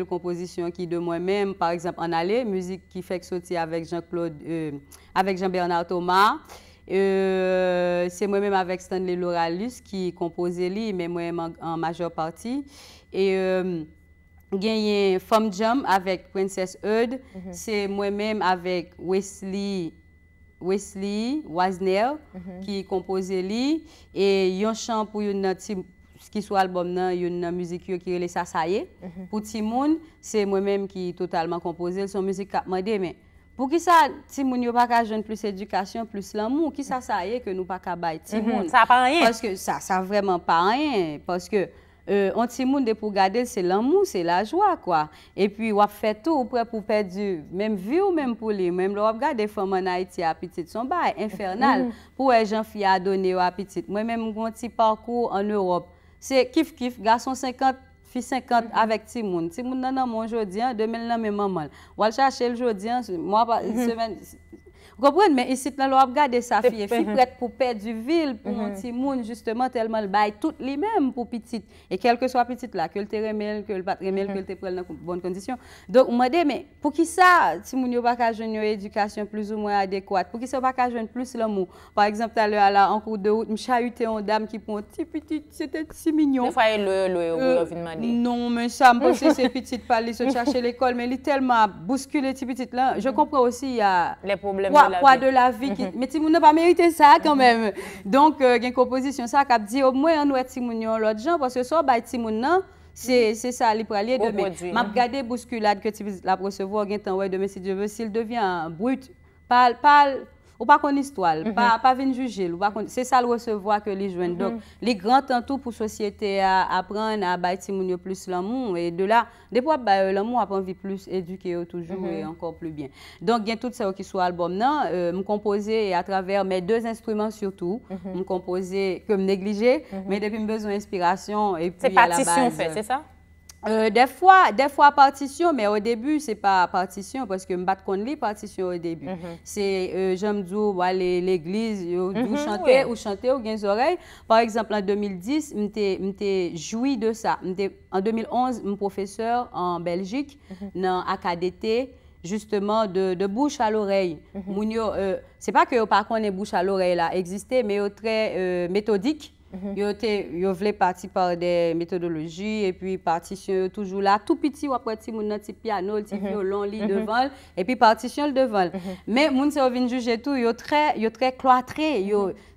composition qui de moi-même, par exemple, en aller, musique qui fait que sauter avec Jean-Claude, euh, avec Jean-Bernard Thomas. Euh, c'est moi-même avec Stanley Lauralus qui composait lui, mais moi-même en, majeure partie. Et euh, gagné Femme Jam avec Princess Eud. Mm-hmm. C'est moi-même avec Wesley Wesley Wazner mm-hmm. qui composait lui. Et Yon Chant pour une Ski sou albom nan, yon nan muzik yon ki rele sa saye. Mhm. Pou ti moun, se mwen menm ki totalman kompoze, l son muzik kapman de, men. Pou ki sa, ti moun yon pa ka joun plus edukasyon, plus lan moun, ki sa saye ke nou pa ka bay ti moun. Sa apan yon? Sa, sa apan yon. Paske, an ti moun de pou gade, se lan moun, se la jwa, kwa. E pi wap fetou, ou pre pou pet du, menm vi ou menm pou li, menm l wap gade, fwa mhm. mwen ay ti apitit, son bay, infernal. Pou e jan fya adone wapitit. Mwen menm mwen ti park Se kif-kif, gason 50 fi 50 avèk ti moun. Ti moun nan nan moun jodi an, demen nan menman mal. Wal chache l jodi an, mwa pa mhm. semen... Gopren, men, isit nan lo ap gade sa fi, fi pret pou pet du vil, pou mon mhm. ti moun, justement, telman l bay, tout li men pou pitit. E kelke swa pitit la, ke l te remel, ke l pat remel, ke l te prel nan kou bon kondisyon. Dok, mwen de, men, pou ki sa, ti moun yo vakajen yo edukasyon plus ou mwen adekwad, pou ki sa vakajen plus l amou, par exemple, talè ala an kou de out, mchayute yon dam ki pon, ti pitit, se te ti mignon. Mwen faye loue loue, ou l euh, avin mani. Non, men, sa, mwen se se pitit, pali se chache l ekol, men li telman kwa de la vi. Me mhm. ti moun nan pa merite sa kanmen. Donk gen euh, kompozisyon sa kap di, ob mwen an wè ti moun yon lot jan, pwase so bay ti moun nan, se sa li pralye bon demen. Map gade bouskulad ke ti la presevou gen tan wè demen, se je ve, se il devyen bruit. Pal, pal, ou pas qu'on histoire, mm pas, pas venir juger, c'est ça le recevoir que les jeunes. Donc, mhm. les grands tantôt pour société à apprendre à bâtir plus l'amour et de là, des fois, bah, euh, l'amour apprend vie plus éduqué, toujours mhm. et encore plus bien. Donc, il y a tout ça qui soit album, non, euh, me composer à travers mes deux instruments surtout, mhm. me composer que me négliger, mais depuis me besoin d'inspiration et puis à la partition fait, c'est ça? Euh, des fois, des fois partition, mais au début, c'est pas partition, parce que je de les partition au début. Mhm. C'est, euh, j'aime dire, l'église, mm -hmm, chanter, ou chanter, ou oreilles. Par exemple, en 2010, m'étais joui de ça. En 2011, mon professeur en Belgique, mhm. dans mm justement, de, bouche à l'oreille. Ce mhm. euh, n'est c'est pas que par contre, les bouche à l'oreille là existait, mais très méthodique. Ils mhm. voulaient partir par des méthodologies et puis partition toujours là, tout petit, ou après, petit, un petit piano, petit mhm. violon, lit mhm. devant, et puis partition devant. Mais moun se venus juger tout, ils sont très, yo très cloîtrés.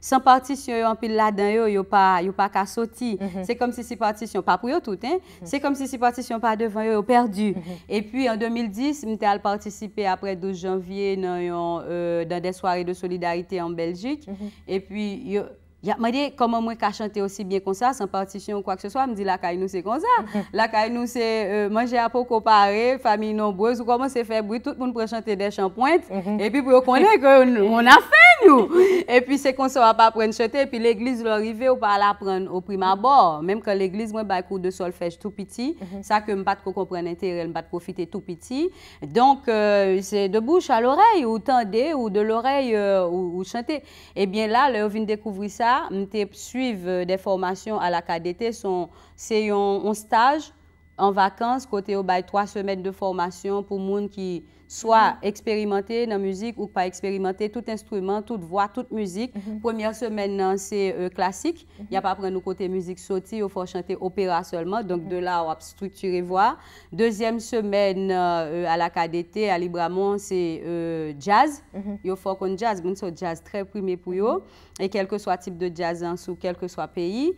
Sans partition, ils en pile là-dedans, ils n'ont pas, pas qu'à sortir. C'est comme si ces partitions, pas pour eux tout, hein, c'est comme si ces partitions pas devant eux, perdu. Et puis en 2010, ils ont participé, après 12 janvier euh, dans, des soirées de solidarité en Belgique. Et puis, yo, comment moi je chanter aussi bien comme ça, sans partition ou quoi que ce soit. Je me dit la caille nous c'est comme ça. la caille nous c'est euh, manger à peu comparé, famille nombreuse, ou comment c'est faire bruit, tout le monde peut chanter des champointes. Et puis pour connaître qu'on a fait nous. et puis c'est qu'on ne va pas à chanter. Et puis l'église l'arrivée va pas la au prime abord. Même quand l'église, moi, bah, cours de solfège tout petit, mhm. ça que je ne pas comprendre l'intérêt, je pas profiter tout petit. Donc c'est euh, de bouche à l'oreille, ou tendez, ou de l'oreille, euh, ou, chanter. Et bien là, leur on découvrir ça mte suiv euh, de formasyon a la kade te son se yon staj an vakans kote yo bay 3 semen de formasyon pou moun ki soit mhm. expérimenté dans la musique ou pas expérimenter, tout instrument, toute voix, toute musique. Mhm. Première semaine, c'est euh, classique. Il mhm. n'y a pas prendre nos côté musique sortie, il faut chanter opéra seulement. Donc de là, on va structurer voix. Deuxième semaine, euh, euh, à la KDT, à Libramont, c'est jazz. Il faut qu'on jazz, bon c'est jazz très primé pour eux. Et quel que soit type de jazz, en hein, sous quel que soit pays.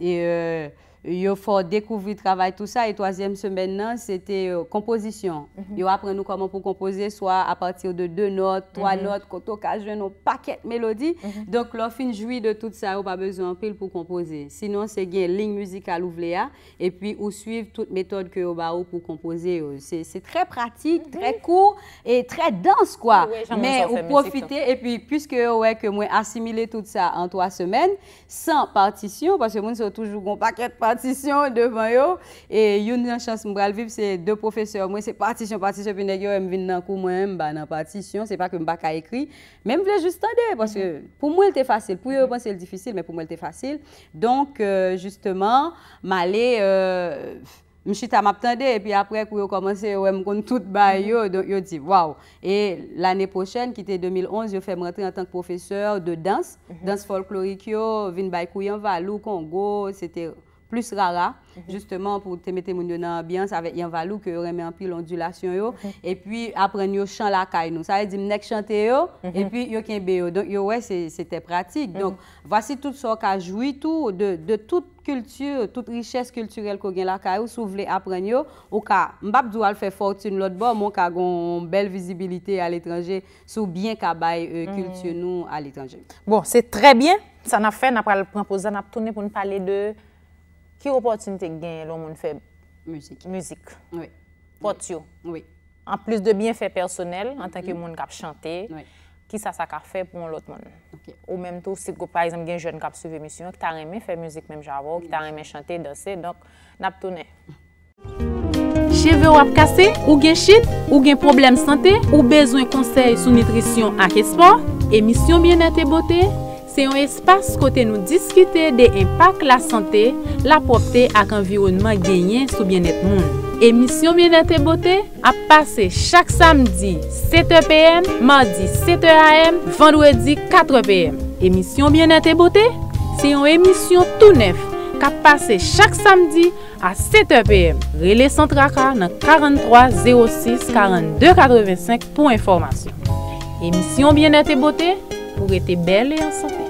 Et, il faut découvrir travail tout ça et troisième semaine c'était euh, composition. Il mhm. faut Yo nous comment pour composer soit à partir de deux notes, trois mhm. notes, quand on un paquet de mélodies. Mhm. Donc là fin jouit de tout ça, on pas besoin pile pour composer. Sinon c'est une ligne musicale ouvlée et puis on suivre toute méthode que vous pour composer. C'est très pratique, très court et très dense quoi. Mais on profiter et puis puisque ouais que moi assimiler tout ça en trois semaines sans partition parce que moi c'est toujours un paquet de partition devant eux. Et une chance que je vivre, c'est deux professeurs. Moi, c'est partition, partition. Puis, je viens dans cours, moi, dans la partition. C'est pas que je ne écrit. Mais je voulais juste attendre Parce que pour moi, c'était facile. Pour eux, c'est difficile, mais pour moi, c'était facile. Donc, euh, justement, m'aller. Euh, je suis m'attendre et puis après quand commencé ouais me compte tout ba yo donc yo dit waouh et l'année prochaine qui était 2011 je fais rentrer en tant que professeur de danse mhm. danse folklorique yo vinn by va, Valou Congo c'était plus rara, mhm. justement pour te mettre mon dans ambiance avec un valou que aurait mis en pile ondulation mhm. et puis après yo chant la caille Ça veut dire que chanter yo mhm. et puis yo kembe yo. Donc yo ouais c'était pratique. Donc voici tout ce qu'a joui tout de de toute culture, toute richesse culturelle qu'on a la caille, si vous voulez apprendre, ou ka m'bap faire fortune l'autre bord, mon ka une belle visibilité à l'étranger sous bien ka une euh, culture nous à l'étranger. Bon, c'est très bien. Ça n'a fait n'a pas proposé, pour nous parler de ki yo pòrtunite gen lò moun fè musik, pòt yo, an plus de bienfè personel, an tanke mm. moun kap chante, ki sa sa ka fè pou moun lot moun. Ou menm tou, si gò par exemple gen jèn kap souf emisyon, ki ta remè fè musik menm javò, ki ta remè chante, dosse, donk nap tounè. Cheve wap kase, ou gen chit, ou gen problem sante, ou bezwen konsey sou nitrisyon ak espo, emisyon Mienete Bote, Se yon espase kote nou diskite de impak la sante, la propte ak environman genyen sou bienet moun. Emisyon Bienete Bote a pase chak samdi 7 pm, mandi 7 am, vendwedi 4 pm. Emisyon Bienete Bote se yon emisyon tou nef ka pase chak samdi a 7 pm. Rele sentra ka nan 4306-4285 pou informasyon. Emisyon Bienete Bote pou rete bel e ansante.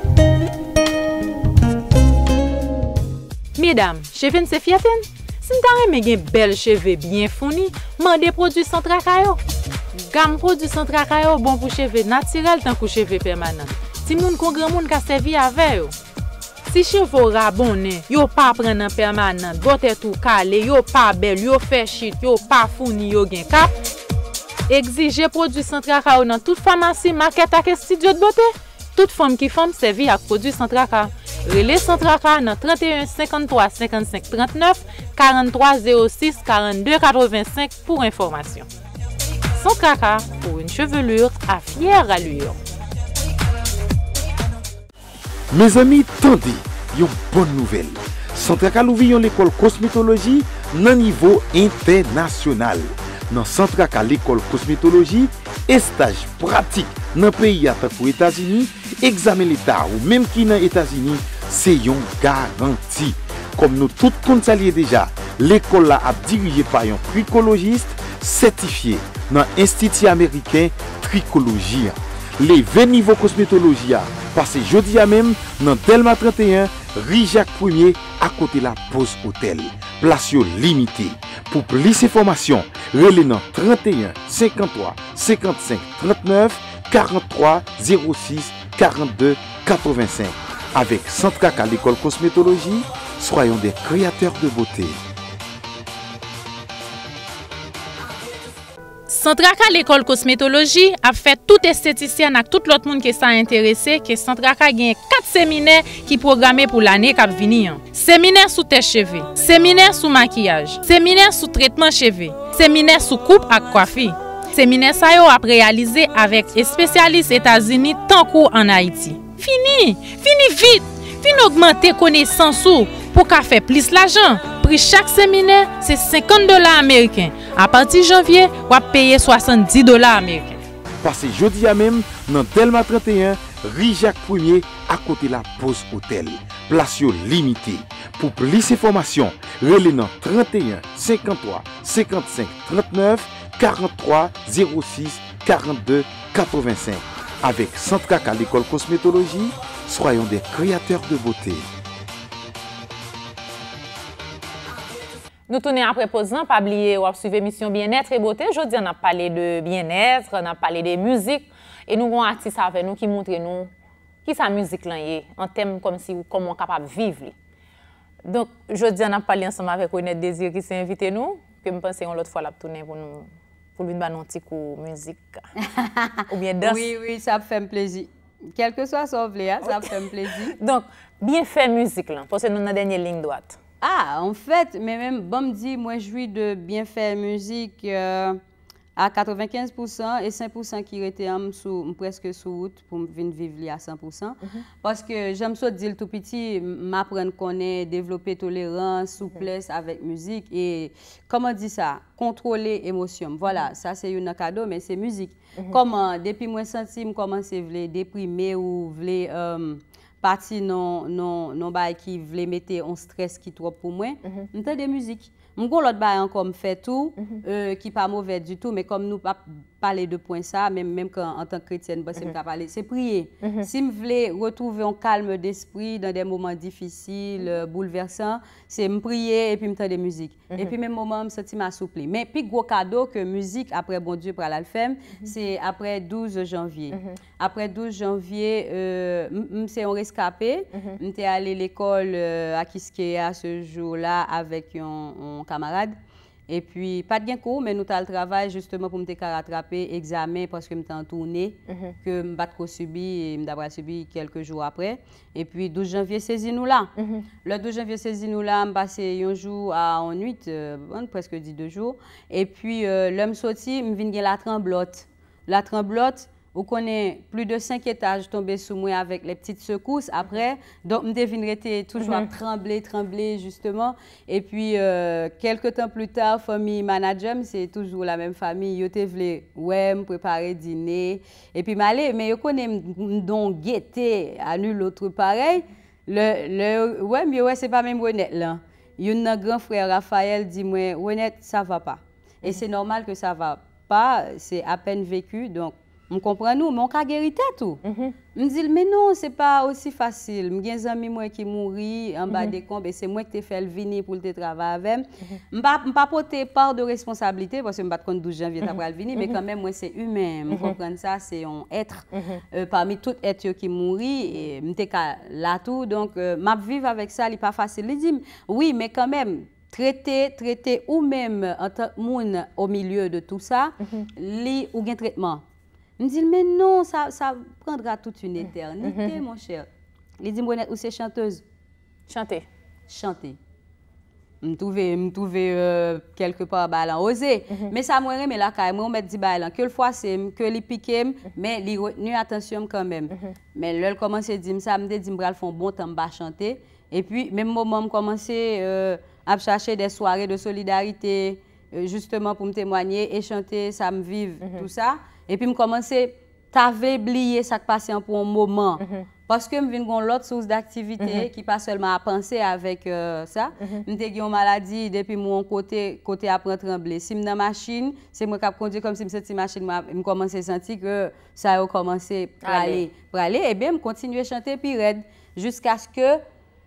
Medam, cheve nse fjeten? Sin tanre me gen bel cheve byen founi, mande produ centra ka yo. Gam produ centra ka yo bon pou cheve natirel tankou cheve permanen. Si moun kongre moun ka sevi avè yo. Si chevo rabonnen, yo pa prenen permanen, dotet ou kale, yo pa bel, yo fechit, yo pa founi, yo gen kap. Egzije produ centra ka yo nan tout famansi, market ake sti diot bote. Tout fam ki fam sevi ak produ centra ka yo. Rile Santraka nan 31535539 4306 4285 pou informasyon. Santraka pou yon chevelur a fyer aluyon. Me zami, tande, yon bon nouvel. Santraka Louvi yon ekol kosmetologi nan nivou internasyonal. nan sentra ka l'ekol kosmetologi, estaj pratik nan peyi atakou Etasini, examen l'Etat ou menm ki nan Etasini, se yon garanti. Kom nou tout kontalye deja, l'ekol la ap dirije pa yon prikologist, sertifiye nan institi Ameriken trikologi. Le 20 nivou kosmetologi ya, pase jodi ya menm nan Delma 31, Rijak er à côté la pause hôtel. Place Limité Pour plus d'informations, relais 31 53 55 39 43 06 42 85. Avec Centrac à l'école cosmétologie, soyons des créateurs de beauté. Santra ka l'Ecole Cosmetologie ap fè tout estheticien ak tout l'ot moun ki sa interese ki Santra ka gen 4 seminer ki programe pou l'anè kap vini an. Seminer sou test cheve, seminer sou makiyaj, seminer sou tretman cheve, seminer sou koup ak kwafe. Seminer sa yo ap realize avèk espesyalist Etasini tankou an Haiti. Vini, vini vit, vini augmente kone sensou pou ka fè plis la jan. chak seminer, se 50 dola Ameriken. A parti janvye, wap peye 70 dola Ameriken. Pase jodi ya mem, nan Delma 31, Rijak 1 akote la Poz Hotel. Plasyon limité. Poupli se fomasyon, rele nan 31, 53, 55, 39, 43, 06, 42, 85. Awek Santra Kalikol Kosmetologi, soyon de kreatèr de botè. Nou tounen ap reposan, pabliye ou ap suve misyon Bien etre et beauté, jodi an ap pale de Bien etre, an ap pale de mouzik E nou goun artis avè nou ki montre nou Ki sa mouzik lan ye, an tem Kom si ou kom an kapap vive li Donk, jodi an ap pale ansama Vèk ou net dezir ki se invite nou Ke mpense yon lot fwa la ap tounen Pou loun ban nantik ou mouzik Ou bien dans Oui, oui, sa ap fèm plezi Kelke so a so vle, sa ap fèm plezi Donk, bien fè mouzik lan Pou se nou nan denye ling do at Ah, en fait, mais même, bon, me dit, moi, je jouis de bien faire musique euh, à 95% et 5% qui étaient presque sous route pour venir vivre à 100%. Mhm. Parce que j'aime ça dire tout petit, m'apprendre qu'on développer tolérance, souplesse avec musique et, comment dire ça, contrôler émotion. Voilà, mhm. ça c'est un cadeau, mais c'est musique. Mhm. Comment, depuis moi, sentir, comment c'est déprimer ou voulez... Euh, pati nan non, non, non bay ki vle mette an stres ki trop pou mwen, mhm. mwen te de muzik. Mwen kon lot bay an kom fe tou, ki pa mouvet di tou, me kom nou pa... parler de points ça, même, même quand, en tant que chrétienne, bah, c'est prier. Mm-hmm. Si je voulais retrouver un calme d'esprit dans des moments difficiles, mm-hmm. euh, bouleversants, c'est me prier et puis me temps de musique. Et puis même moment, je me sentais assouplie. Mais puis gros cadeau que musique, après bon Dieu, pour la femme c'est après 12 janvier. Après 12 janvier, euh, c'est un rescapé. Je suis allé à l'école euh, à Kiskeya ce jour-là avec un camarade. E pwi, pat gen kou, men nou tal travay Justement pou mte kar atrape, examen Paske mte an tou ne mhm. Ke m bat ko subi, m dabra subi Kelke jou apre, e pwi 12 janvye Sezi nou la, le 12 janvye Sezi nou la, m basi yon jou a On 8, bon, preske di 2 jou E pwi, le m soti, m vin gen La tranblote, la tranblote Vous connaît plus de cinq étages tombés sous moi avec les petites secousses. Après, donc, me devinerait toujours mhm. trembler, trembler, justement. Et puis, euh, quelques temps plus tard, famille manager, c'est toujours la même famille. Yo te voulu ouais, me préparer dîner. Et puis, m'aller, mais yo connaît donc guetter à nul autre pareil. Le, le, ouais, mais ouais, c'est pas même honnête, là. un grand frère Raphaël dit, moi, honnête, ça va pas. Et mhm. c'est normal que ça va pas, c'est à peine vécu, donc je comprends nous, mais on pas guérir tout. Je me dis, mais non, ce n'est pas aussi facile. J'ai un ami qui mourit en bas mm-hmm. des combes et c'est moi qui t'ai fait le vini pour le travail avec. Je ne pas porter part de responsabilité parce que je ne suis pas d'où 12 janvier après le venir, mais mm-hmm. quand même, moi, c'est humain. Je mm-hmm. comprends ça, c'est un être euh, parmi tous les êtres qui mourit. Je suis là tout. Donc, je euh, vivre avec ça, ce n'est pas facile. Je dis, oui, mais quand même. Traiter, traiter ou même en tant que monde au milieu de tout ça, il y a ou traitement. Mdil men non, sa prendra tout un eternite, mhm. mon chèr. Li di mwenet ou se chantez? Chantez. Mdouve, mdouve, kelke euh, pa baylan. Ose, mè mhm. sa mwen reme lakay, mwen mè di baylan. Kèl fwa se, kèl li pikem, mè mhm. li retenu atensyon kèm mèm. Mè lòl komanse di msa, mdè di mwen al fon bon tan mba chantez. E pwi, mè mwen mòm komanse euh, ap chache de soare de solidarite, euh, justeman pou mtemwanyè, e chantez, sa mviv tout sa. epi m komanse tave bliye sak pasyen pou an mouman. Paske m vin kon lot souse d'aktivite ki pa selman a panse avèk sa, m te gi an maladi depi m woun kote ap rentre an bliye. Si m nan machin, se m wè kap kondye kom si m se ti machin, m komanse santi ke sa yo komanse pralè. Pralè ebe m kontinwe chante epi red, jiskase ke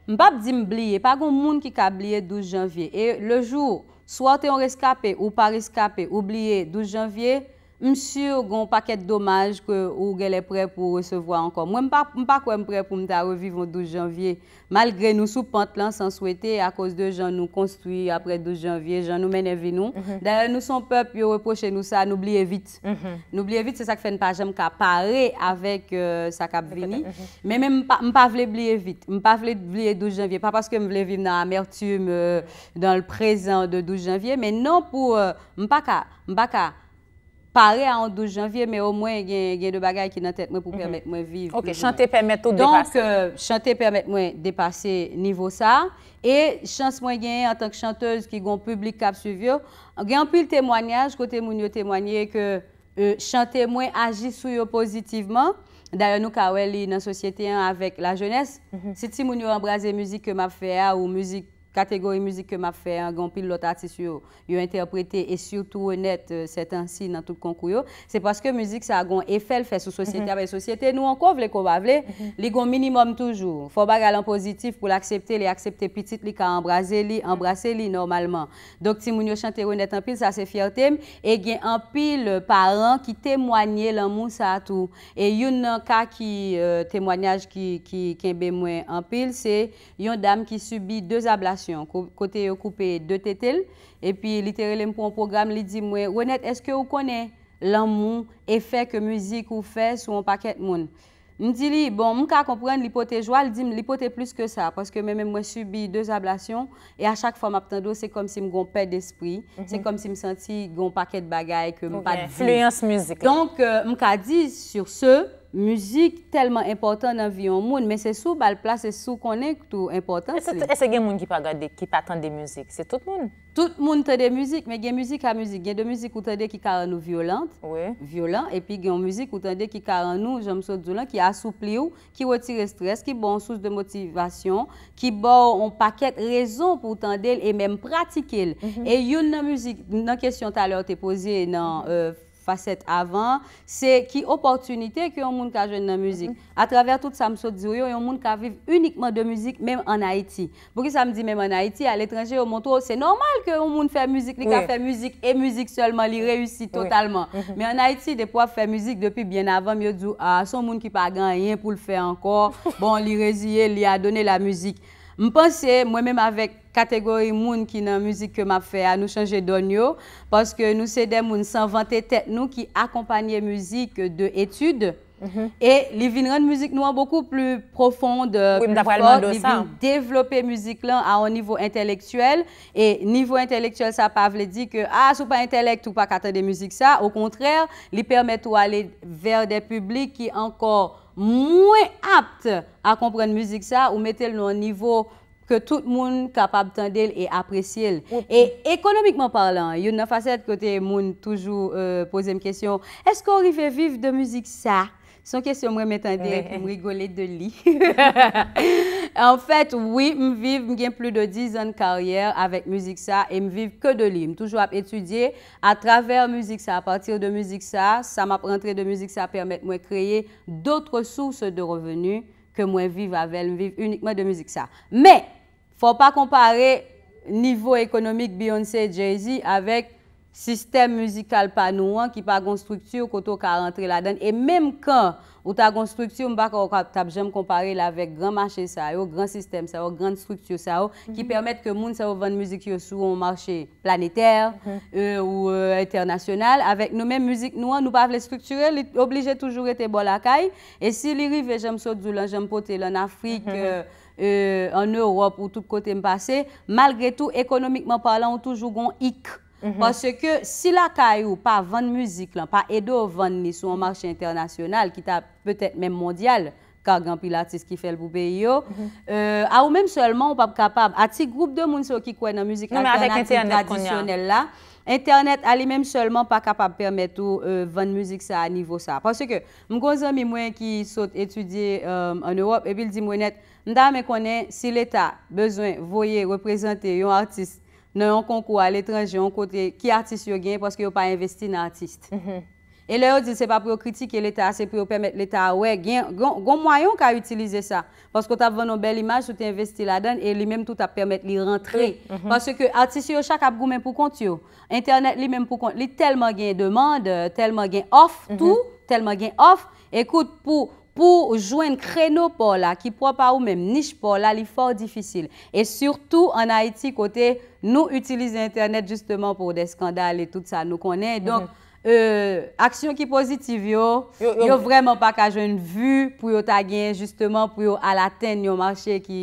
m pap di m bliye, pa kon moun ki ka bliye 12 janvye. E le jou, swa te yon reskape ou pa reskape ou bliye 12 janvye, monsieur a un paquet de que vous est prêt pour recevoir encore. Moi, je ne suis pas prêt pour me revivre le 12 janvier, malgré nous sous pente sans souhaiter, à cause de gens nous construit après le 12 janvier, gens nous mènent vie nous. Mhm. D'ailleurs, nous sommes peuple, nous reprochent nous ça, nous vite. Mhm. N'oubliez vite, c'est ça qui fait que nous parler avec euh, ça qui mhm. Mais même, je ne voulais pas oublier vite. Je ne voulais pas oublier le 12 janvier. Pas parce que je voulais vivre dans l'amertume, euh, dans le présent de 12 janvier, mais non pour... je euh, ne m'paka, m'paka, Pareil en 12 janvier mais au moins il y de des qui qui sont mwen pour mm -hmm. vivre. de Ok, euh, chanter permet tout dépasser Donc, euh, permet permèt niveau niveau ça. Et en tant que en tant que chanteuse qui gon public Il il y un un témoignage. kote que yo mounio ke euh, chante moins agit sur yo positivement. D'ailleurs, nous, Kaweli, dans société hein, avec la jeunesse, mhm. Si si mounio embrasse musique que m'a fait hein, ou musique kategori müzik ke map fè, an gon pil lot atis yo, yo interprete, e syoutou ou net, setansi nan tout konkou yo, se paske müzik sa, agon efèl fè, sou sosyete avè, sosyete nou an kovle, kovavle, li gon minimum toujou, fò bag alan pozitif, pou l'aksepte, li aksepte pitit, li ka embrase li, embrase li normalman, dok ti moun yo chante, ou net an pil, sa se fiertem, e gen an pil, par an, ki temwanyè lan moun sa atou, e yon nan ka ki, temwanyaj ki, ki en euh, bemwen an côté coupé de tétel et puis littéralement pour un programme il dit moi est-ce que vous connaissez l'amour effet que musique ou fait sur un paquet de monde me dit bon me comprendre l'hypothèse joie il dit l'hypothèse plus que ça parce que même moi subi deux ablations et à chaque fois m'attendre c'est comme si me gon d'esprit mhm. c'est comme si me senti gon paquet de bagaille que pas influence musique donc euh, me dit sur ce Muzik telman impotant nan viyon moun, men se sou bal plas se sou konen tout impotant. E se gen moun ki patan de mouzik? Se tout moun? Tout moun te de mouzik, men gen mouzik a mouzik. Gen de mouzik ou te de ki karan nou violant, violant, epi gen mouzik ou te de ki karan nou, jomso djoulan, ki asoupli ou, ki wetire stres, ki bon souj de motivasyon, ki bon on paket rezon pou te de el e men pratike mhm. el. E yon nan mouzik, nan kesyon taler te pozi nan fèk, euh, facette avant, c'est qui opportunité que un monde qui jeune dans musique. Mm-hmm. À travers tout ça, me dit il y a un monde qui vivent uniquement de musique même en Haïti. Pourquoi ça me dit même en Haïti, à l'étranger au montre c'est normal que un monde fait musique, qui oui. fait musique et musique seulement, il réussit totalement. Mm-hmm. Mais en Haïti, des fois la musique depuis bien avant, mieux dit ah, son monde qui pas gagné pour le faire encore. bon, il résilie, il a donné la musique. Je pense moi-même avec catégorie moun qui dans musique que m'a fait à nous changer d'onio parce que nous c'est des moun sans vanter tête nous qui accompagnait musique de études. Mhm. Et les vinn musique nous beaucoup plus profonde, oui, plus forte, ils développer musique là à un niveau intellectuel. Et niveau intellectuel, ça pas veut dire que ah, sous pas intellect ou pas qu'attendre de musique ça. Au contraire, ils permettent d'aller vers des publics qui encore mwen apte a komprenn müzik sa ou metel nou an nivou ke tout moun kapap tendel e apresye l. E ekonomikman parlant, yon nan fased kote moun toujou euh, pose m kesyon, esko rive viv de müzik sa? Son kesyon mwen metande, mwen m'm rigole de li. En fèt, mwen m'm viv, mwen m'm gen plou de dizan karyèr avèk mwizik sa, mwen viv ke de li. Mwen toujou ap etudye a travèr mwizik sa, a patir de mwizik sa, sa mwen ap rentre de mwizik sa, permèt mwen kreye dout resous de revenu ke mwen viv avèl, mwen viv unikman de mwizik sa. Mwen fò pa kompare nivou ekonomik Beyoncé, Jay-Z avèk Sistem mouzikal pa nou an ki pa agon struktur koto ka rentre la den. E menm kan ou ta agon struktur, m baka ou ta jem kompare la vek gran mache sa yo, gran sistem sa yo, gran struktur sa yo, ki mhm. permette ke moun sa yo vande mouzik yo sou an mache planeter mhm. euh, ou euh, internasyonal. Avek nou men mouzik nou an, nou pa avle strukture, li oblije toujou rete bol akay. E si li rive jem sot dou lan, jem pote lan Afrik, an mhm. euh, Europe ou tout kote m pase, malgre tou ekonomikman palan ou toujou gon ikk. Mhm. Parce que si la kayou pa vande mouzik lan, pa edo vande ni sou an marchi internasyonal, ki ta peut-et mèm mondyal, ka agan pi l'artiste ki fè l'boube yo, mhm. euh, a ah, ou mèm solman ou pa kapab, a ah, ti groupe de mounso ki kwen an mouzik alternatif tradisyonel la, non, internet ali mèm solman pa kapab permèt ou vande mouzik sa a euh, nivou sa. Parce que mgozan mi mwen ki sot etudye an Europe, epil di mwenet, mda ah, mè konen, si l'Etat bezwen voye reprezenté yon artiste, nan yon konkou al etranjyon kote ki artist yo gen, paske yo pa investi nan artist. Mhm. E le yo di, se pa pou yo kritike l'Etat, se pou yo permette l'Etat, wè, gen, gon mwayon ka utilize sa, paske yo tap venon bel imaj, yo te investi la den, e li menm tout ap permette li rentre. Mhm. Paske artist yo chak ap gou men pou kont yo. Internet li menm pou kont, li telman gen demande, telman gen off, mhm. tout, telman gen off, ekout pou... pou jwen kreno pou la, ki pou a pa ou men, nish pou la, li fòr difisil. Et surtout, an Haiti kote, nou utilize internet justement pou de skandal et tout sa nou konen. Mhm. Donc, euh, aksyon ki pozitiv yo, yo vreman pa ka jwen vu pou yo tagyen justement pou yo alaten yo mache ki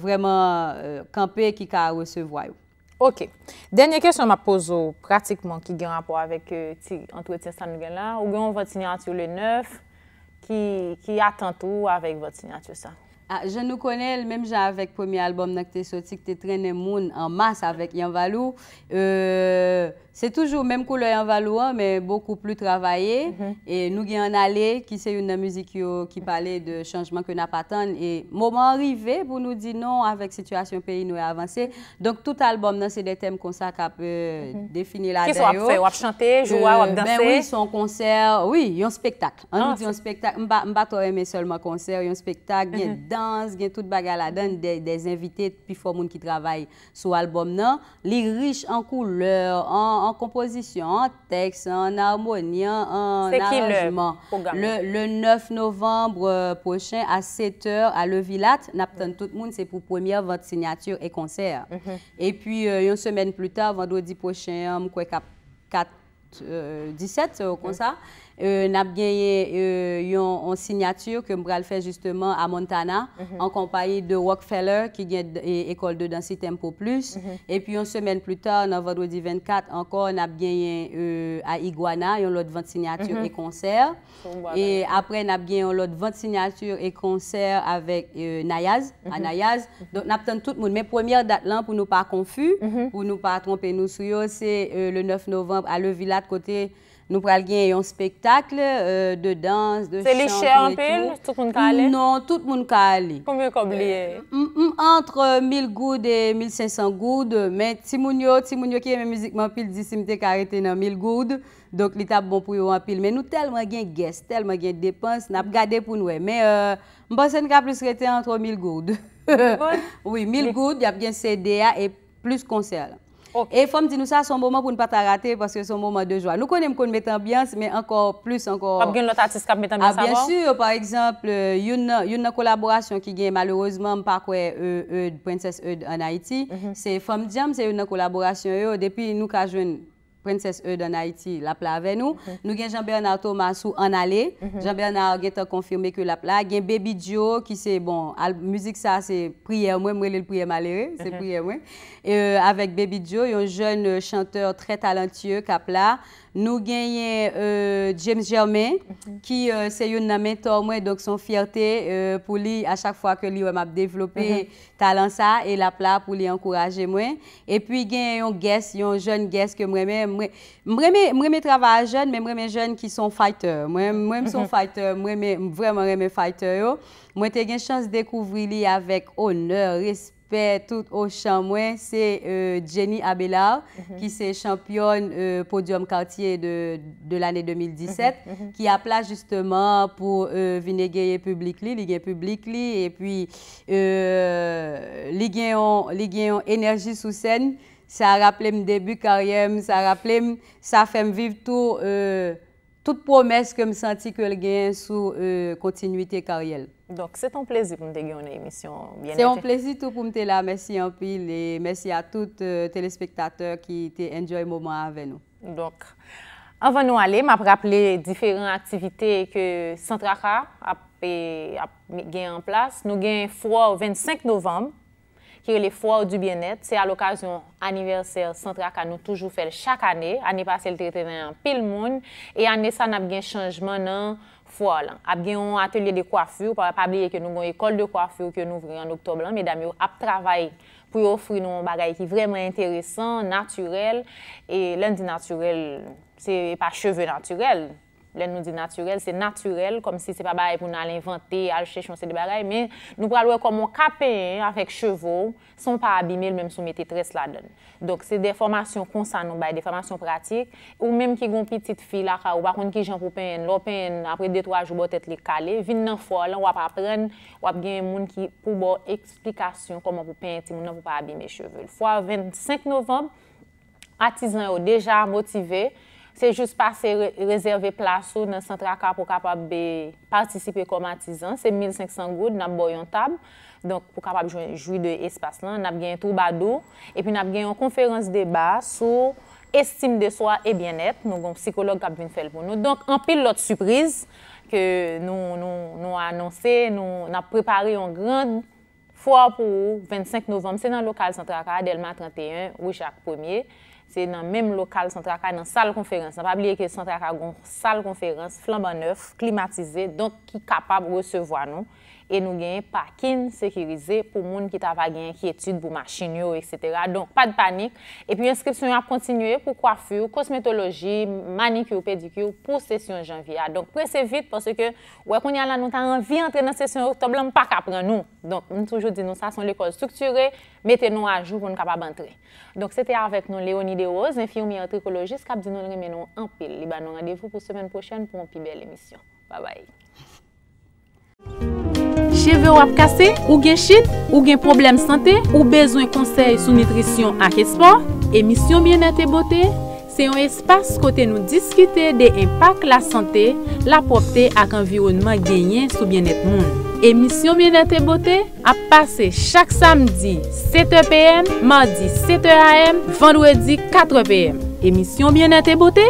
vreman kampe ki ka a resevwayo. Ok, denye kesyon ma pozo pratikman ki gen apwa avèk euh, ti antwe te san gen la, ou gen vòt sinyantyo le 9 ki atantou avèk vòt sinyantyo sa? Ah, je nou konen, mèm jè avèk premi albom nan ki te soti ki te trenè moun an mas avèk Yanvalou. Euh, C'est toujours même couleur en valois, mais beaucoup plus travaillé. Mhm. Et nous avons allé, qui c'est une musique qui parlait de changement que n'a pas tant. Et moment arrivé pour nous dire non avec situation pays nous est avancé. Donc tout album, c'est des thèmes comme ça qui peut définir la Qu'est-ce qu'on fait? On chanter, jouer, on euh, ben danser? Ben oui, son concert, oui, un spectacle. On nous ah, dit un spectacle. Je ne pas aimer seulement concert, un spectacle, il y a mhm. danse, il y a toute bagarre là-dedans, des, des invités, puis il gens qui travaillent sur l'album. Il est riche en couleurs, en en composition, en texte, en harmonie, en arrangement. Le, 9 novembre euh, prochain à 7h à Le Villat, Napton mm. tout le monde, c'est pour première votre signature et concert. Mm-hmm. Et puis, euh, une semaine plus tard, vendredi prochain, je 17, euh, comme mm. ça. Euh, nap genyen euh, yon sinyature ke mbra l fè justement a Montana An mhm. kompayi de Rockefeller ki e, mhm. genye ekol de dansi tempo plus E pi yon semen pluta, nan vodwe di 24, ankon nap genyen a Iguana Yon lot vant sinyature mhm. e konser E apre nap genyen yon lot vant sinyature e konser avèk euh, Nayaz A Nayaz, don ap ten tout moun Men premier dat lan pou nou pa konfu, pou nou pa trompe nou sou yo Se le 9 novembre a Le Villa tkote Nou pral gen yon spektakl, euh, de dans, de chan, de tout. Se li chè anpil, tout moun ka alè? Non, tout moun ka alè. Koum yon kob liye? Antre 1000 goud e 1500 goud, men ti moun yo, ti moun yo ki yon mè mizik m'anpil, di simte karete nan 1000 goud, donk li tap bon pou yon anpil. Men nou telman gen ges, telman gen depans, nap gade pou nouè. Men euh, mba sen ka plus rete antre 1000 goud. Oui, 1000 goud, yap gen CDA e plus konser lan. Et Femme dit nous, ça, c'est un moment pour ne pas rater parce que c'est un moment de joie. Nous connaissons qu'on met ambiance, mais encore plus, encore. Pas notre artiste qui met ambiance. Ah, bien sûr, par exemple, euh, une, une collaboration qui gagne malheureusement par quoi euh, euh, Princess Eud en Haïti, mhm. c'est Femme Diam, c'est une collaboration. Depuis, nous, qu'à princesse E dans Haïti, la pla avec nous. Mhm. Nous avons Jean-Bernard Thomas ou En Aller. Mhm. Jean-Bernard a confirmé que la pla. Gen Baby Joe qui c'est bon, la musique ça c'est prière moi, moi le prière malheureux, c'est mhm. prière moi. Et, euh, avec Baby Joe, un jeune euh, chanteur très talentueux qui là. Nous avons euh, James Germain, qui euh, c'est un mentor, moi, donc son fierté pour lui à chaque fois que lui m'a développé. Talansa e lapla pou li ankouraje mwen. E pi gen yon gess, yon joun gess ke mweme, mweme trawa joun, mweme joun ki son fighter. Mweme son fighter, mweme vreman mweme fighter yo. Mwen te gen chans dekouvri li avek oner, respi. tout au champ c'est euh, Jenny Abelard, mhm. qui c'est championne euh, podium quartier de, l'année 2017, mhm, mhm. qui a place justement pour euh, venir ligue et puis euh, ligue énergie sous scène. Ça a rappelé mon début carrière, ça a ça fait me vivre tout. Euh, tout promes ke m senti ke l gen sou kontinuité karyel. Dok, se ton plezi pou m te gen yon emisyon. Se ton plezi pou m te la, mersi anpil, mersi a tout telespektatèr ki te enjoy mouman avè nou. Dok, avè nou ale, m ap rapple diferent aktivite ke Santracha ap gen yon plas. Nou gen fwa ou 25 novembe. kere li fwa ou du bienet, se al okasyon aniverser sentra ka nou toujou fel chak ane, ane pasel trite nan pil moun, e ane san ap gen chanjman nan fwa lan. Ape gen yon atelier de kwafyou, pa pa bleye ke nou gwen ekol de kwafyou ke nou vren an oktob lan, me dam yo ap travay pou yon fri nou an bagay ki vreman enteresan, naturel, e lan di naturel se pa cheve naturel. Len nou di naturel, se naturel, kom si se pa baye pou nan al invante, al chèchon se de baye, men nou pralwe komon ka peyen avèk chevò, son pa abime l menm sou mette tres la den. Donk se de formasyon konsan nou baye, de formasyon pratik, ou menm ki goun pitit fi la ka ou bakoun ki jan pou peyen, lò peyen apre detwa jou bot et li kale, vin nan fol, lò wap apren, wap gen moun ki pou bo eksplikasyon komon pou peyen si moun nan pou pa abime chevò. Fwa 25 Nov, atizan yo deja motive, Se jous pa se rezerve plas sou nan Santra Ka pou kapab be partisipe komatizan. Se 1500 goud nan boyon tab pou kapab jouy de espas nan. Nan ap gen troubadou. E pi nan ap gen yon konferans deba sou estime de swa e bienet. Nou gon psikolog kap vin fel pou nou. Donk an pil lot suprise ke nou anonsen. Nan ap prepari yon gran fwa pou 25 novem. Se nan lokal Santra Ka, Delma 31, Ouichak 1e. Se nan menm lokal, Santra Ka, nan sal konferans, nan pa bliye ke Santra Ka gon sal konferans, flamba neuf, klimatize, donk ki kapab resevo anon. E nou genye pa kin sekirize pou moun ki ta va genye ki etude pou machin yo, etc. Donk, pa de panik. E pi yon skripsyon ap kontinye pou kwafu, kosmetologi, manik yo, pedik yo, pou stesyon janvi ya. Donk, prese vit, pwese ke wè konye ala nou ta anvi antre nan stesyon yo, ton blan pa kapren nou. Donk, moun toujou di nou sa son l'ekol strukture, mette nou ajou pou nou kapap antre. Donk, se te avèk nou Leonie Deoz, enfi ou miya otrikologis, kap di nou nremen nou anpil. Li ba nou radevou pou semen prochen pou moun pi bel emisyon. Ba bay. Devewap kase, ou gen chit, ou gen problem sante, ou bezwen konsey sou nitrisyon ak espo. Emisyon Biennete Bote se yon espase kote nou diskite de impak la sante, la propte ak environman genyen sou biennete moun. Emisyon Biennete Bote ap pase chak samdi 7 pm, mardi 7 am, vendwedi 4 pm. Emisyon Biennete Bote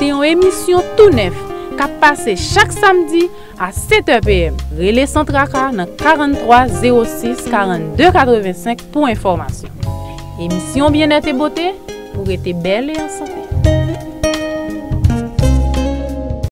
se yon emisyon tou nef kap pase chak samdi A sete pm, rele sentra ka nan 4306-4285 pou informasyon. Emisyon bien ete bote, pou ete bel en sante.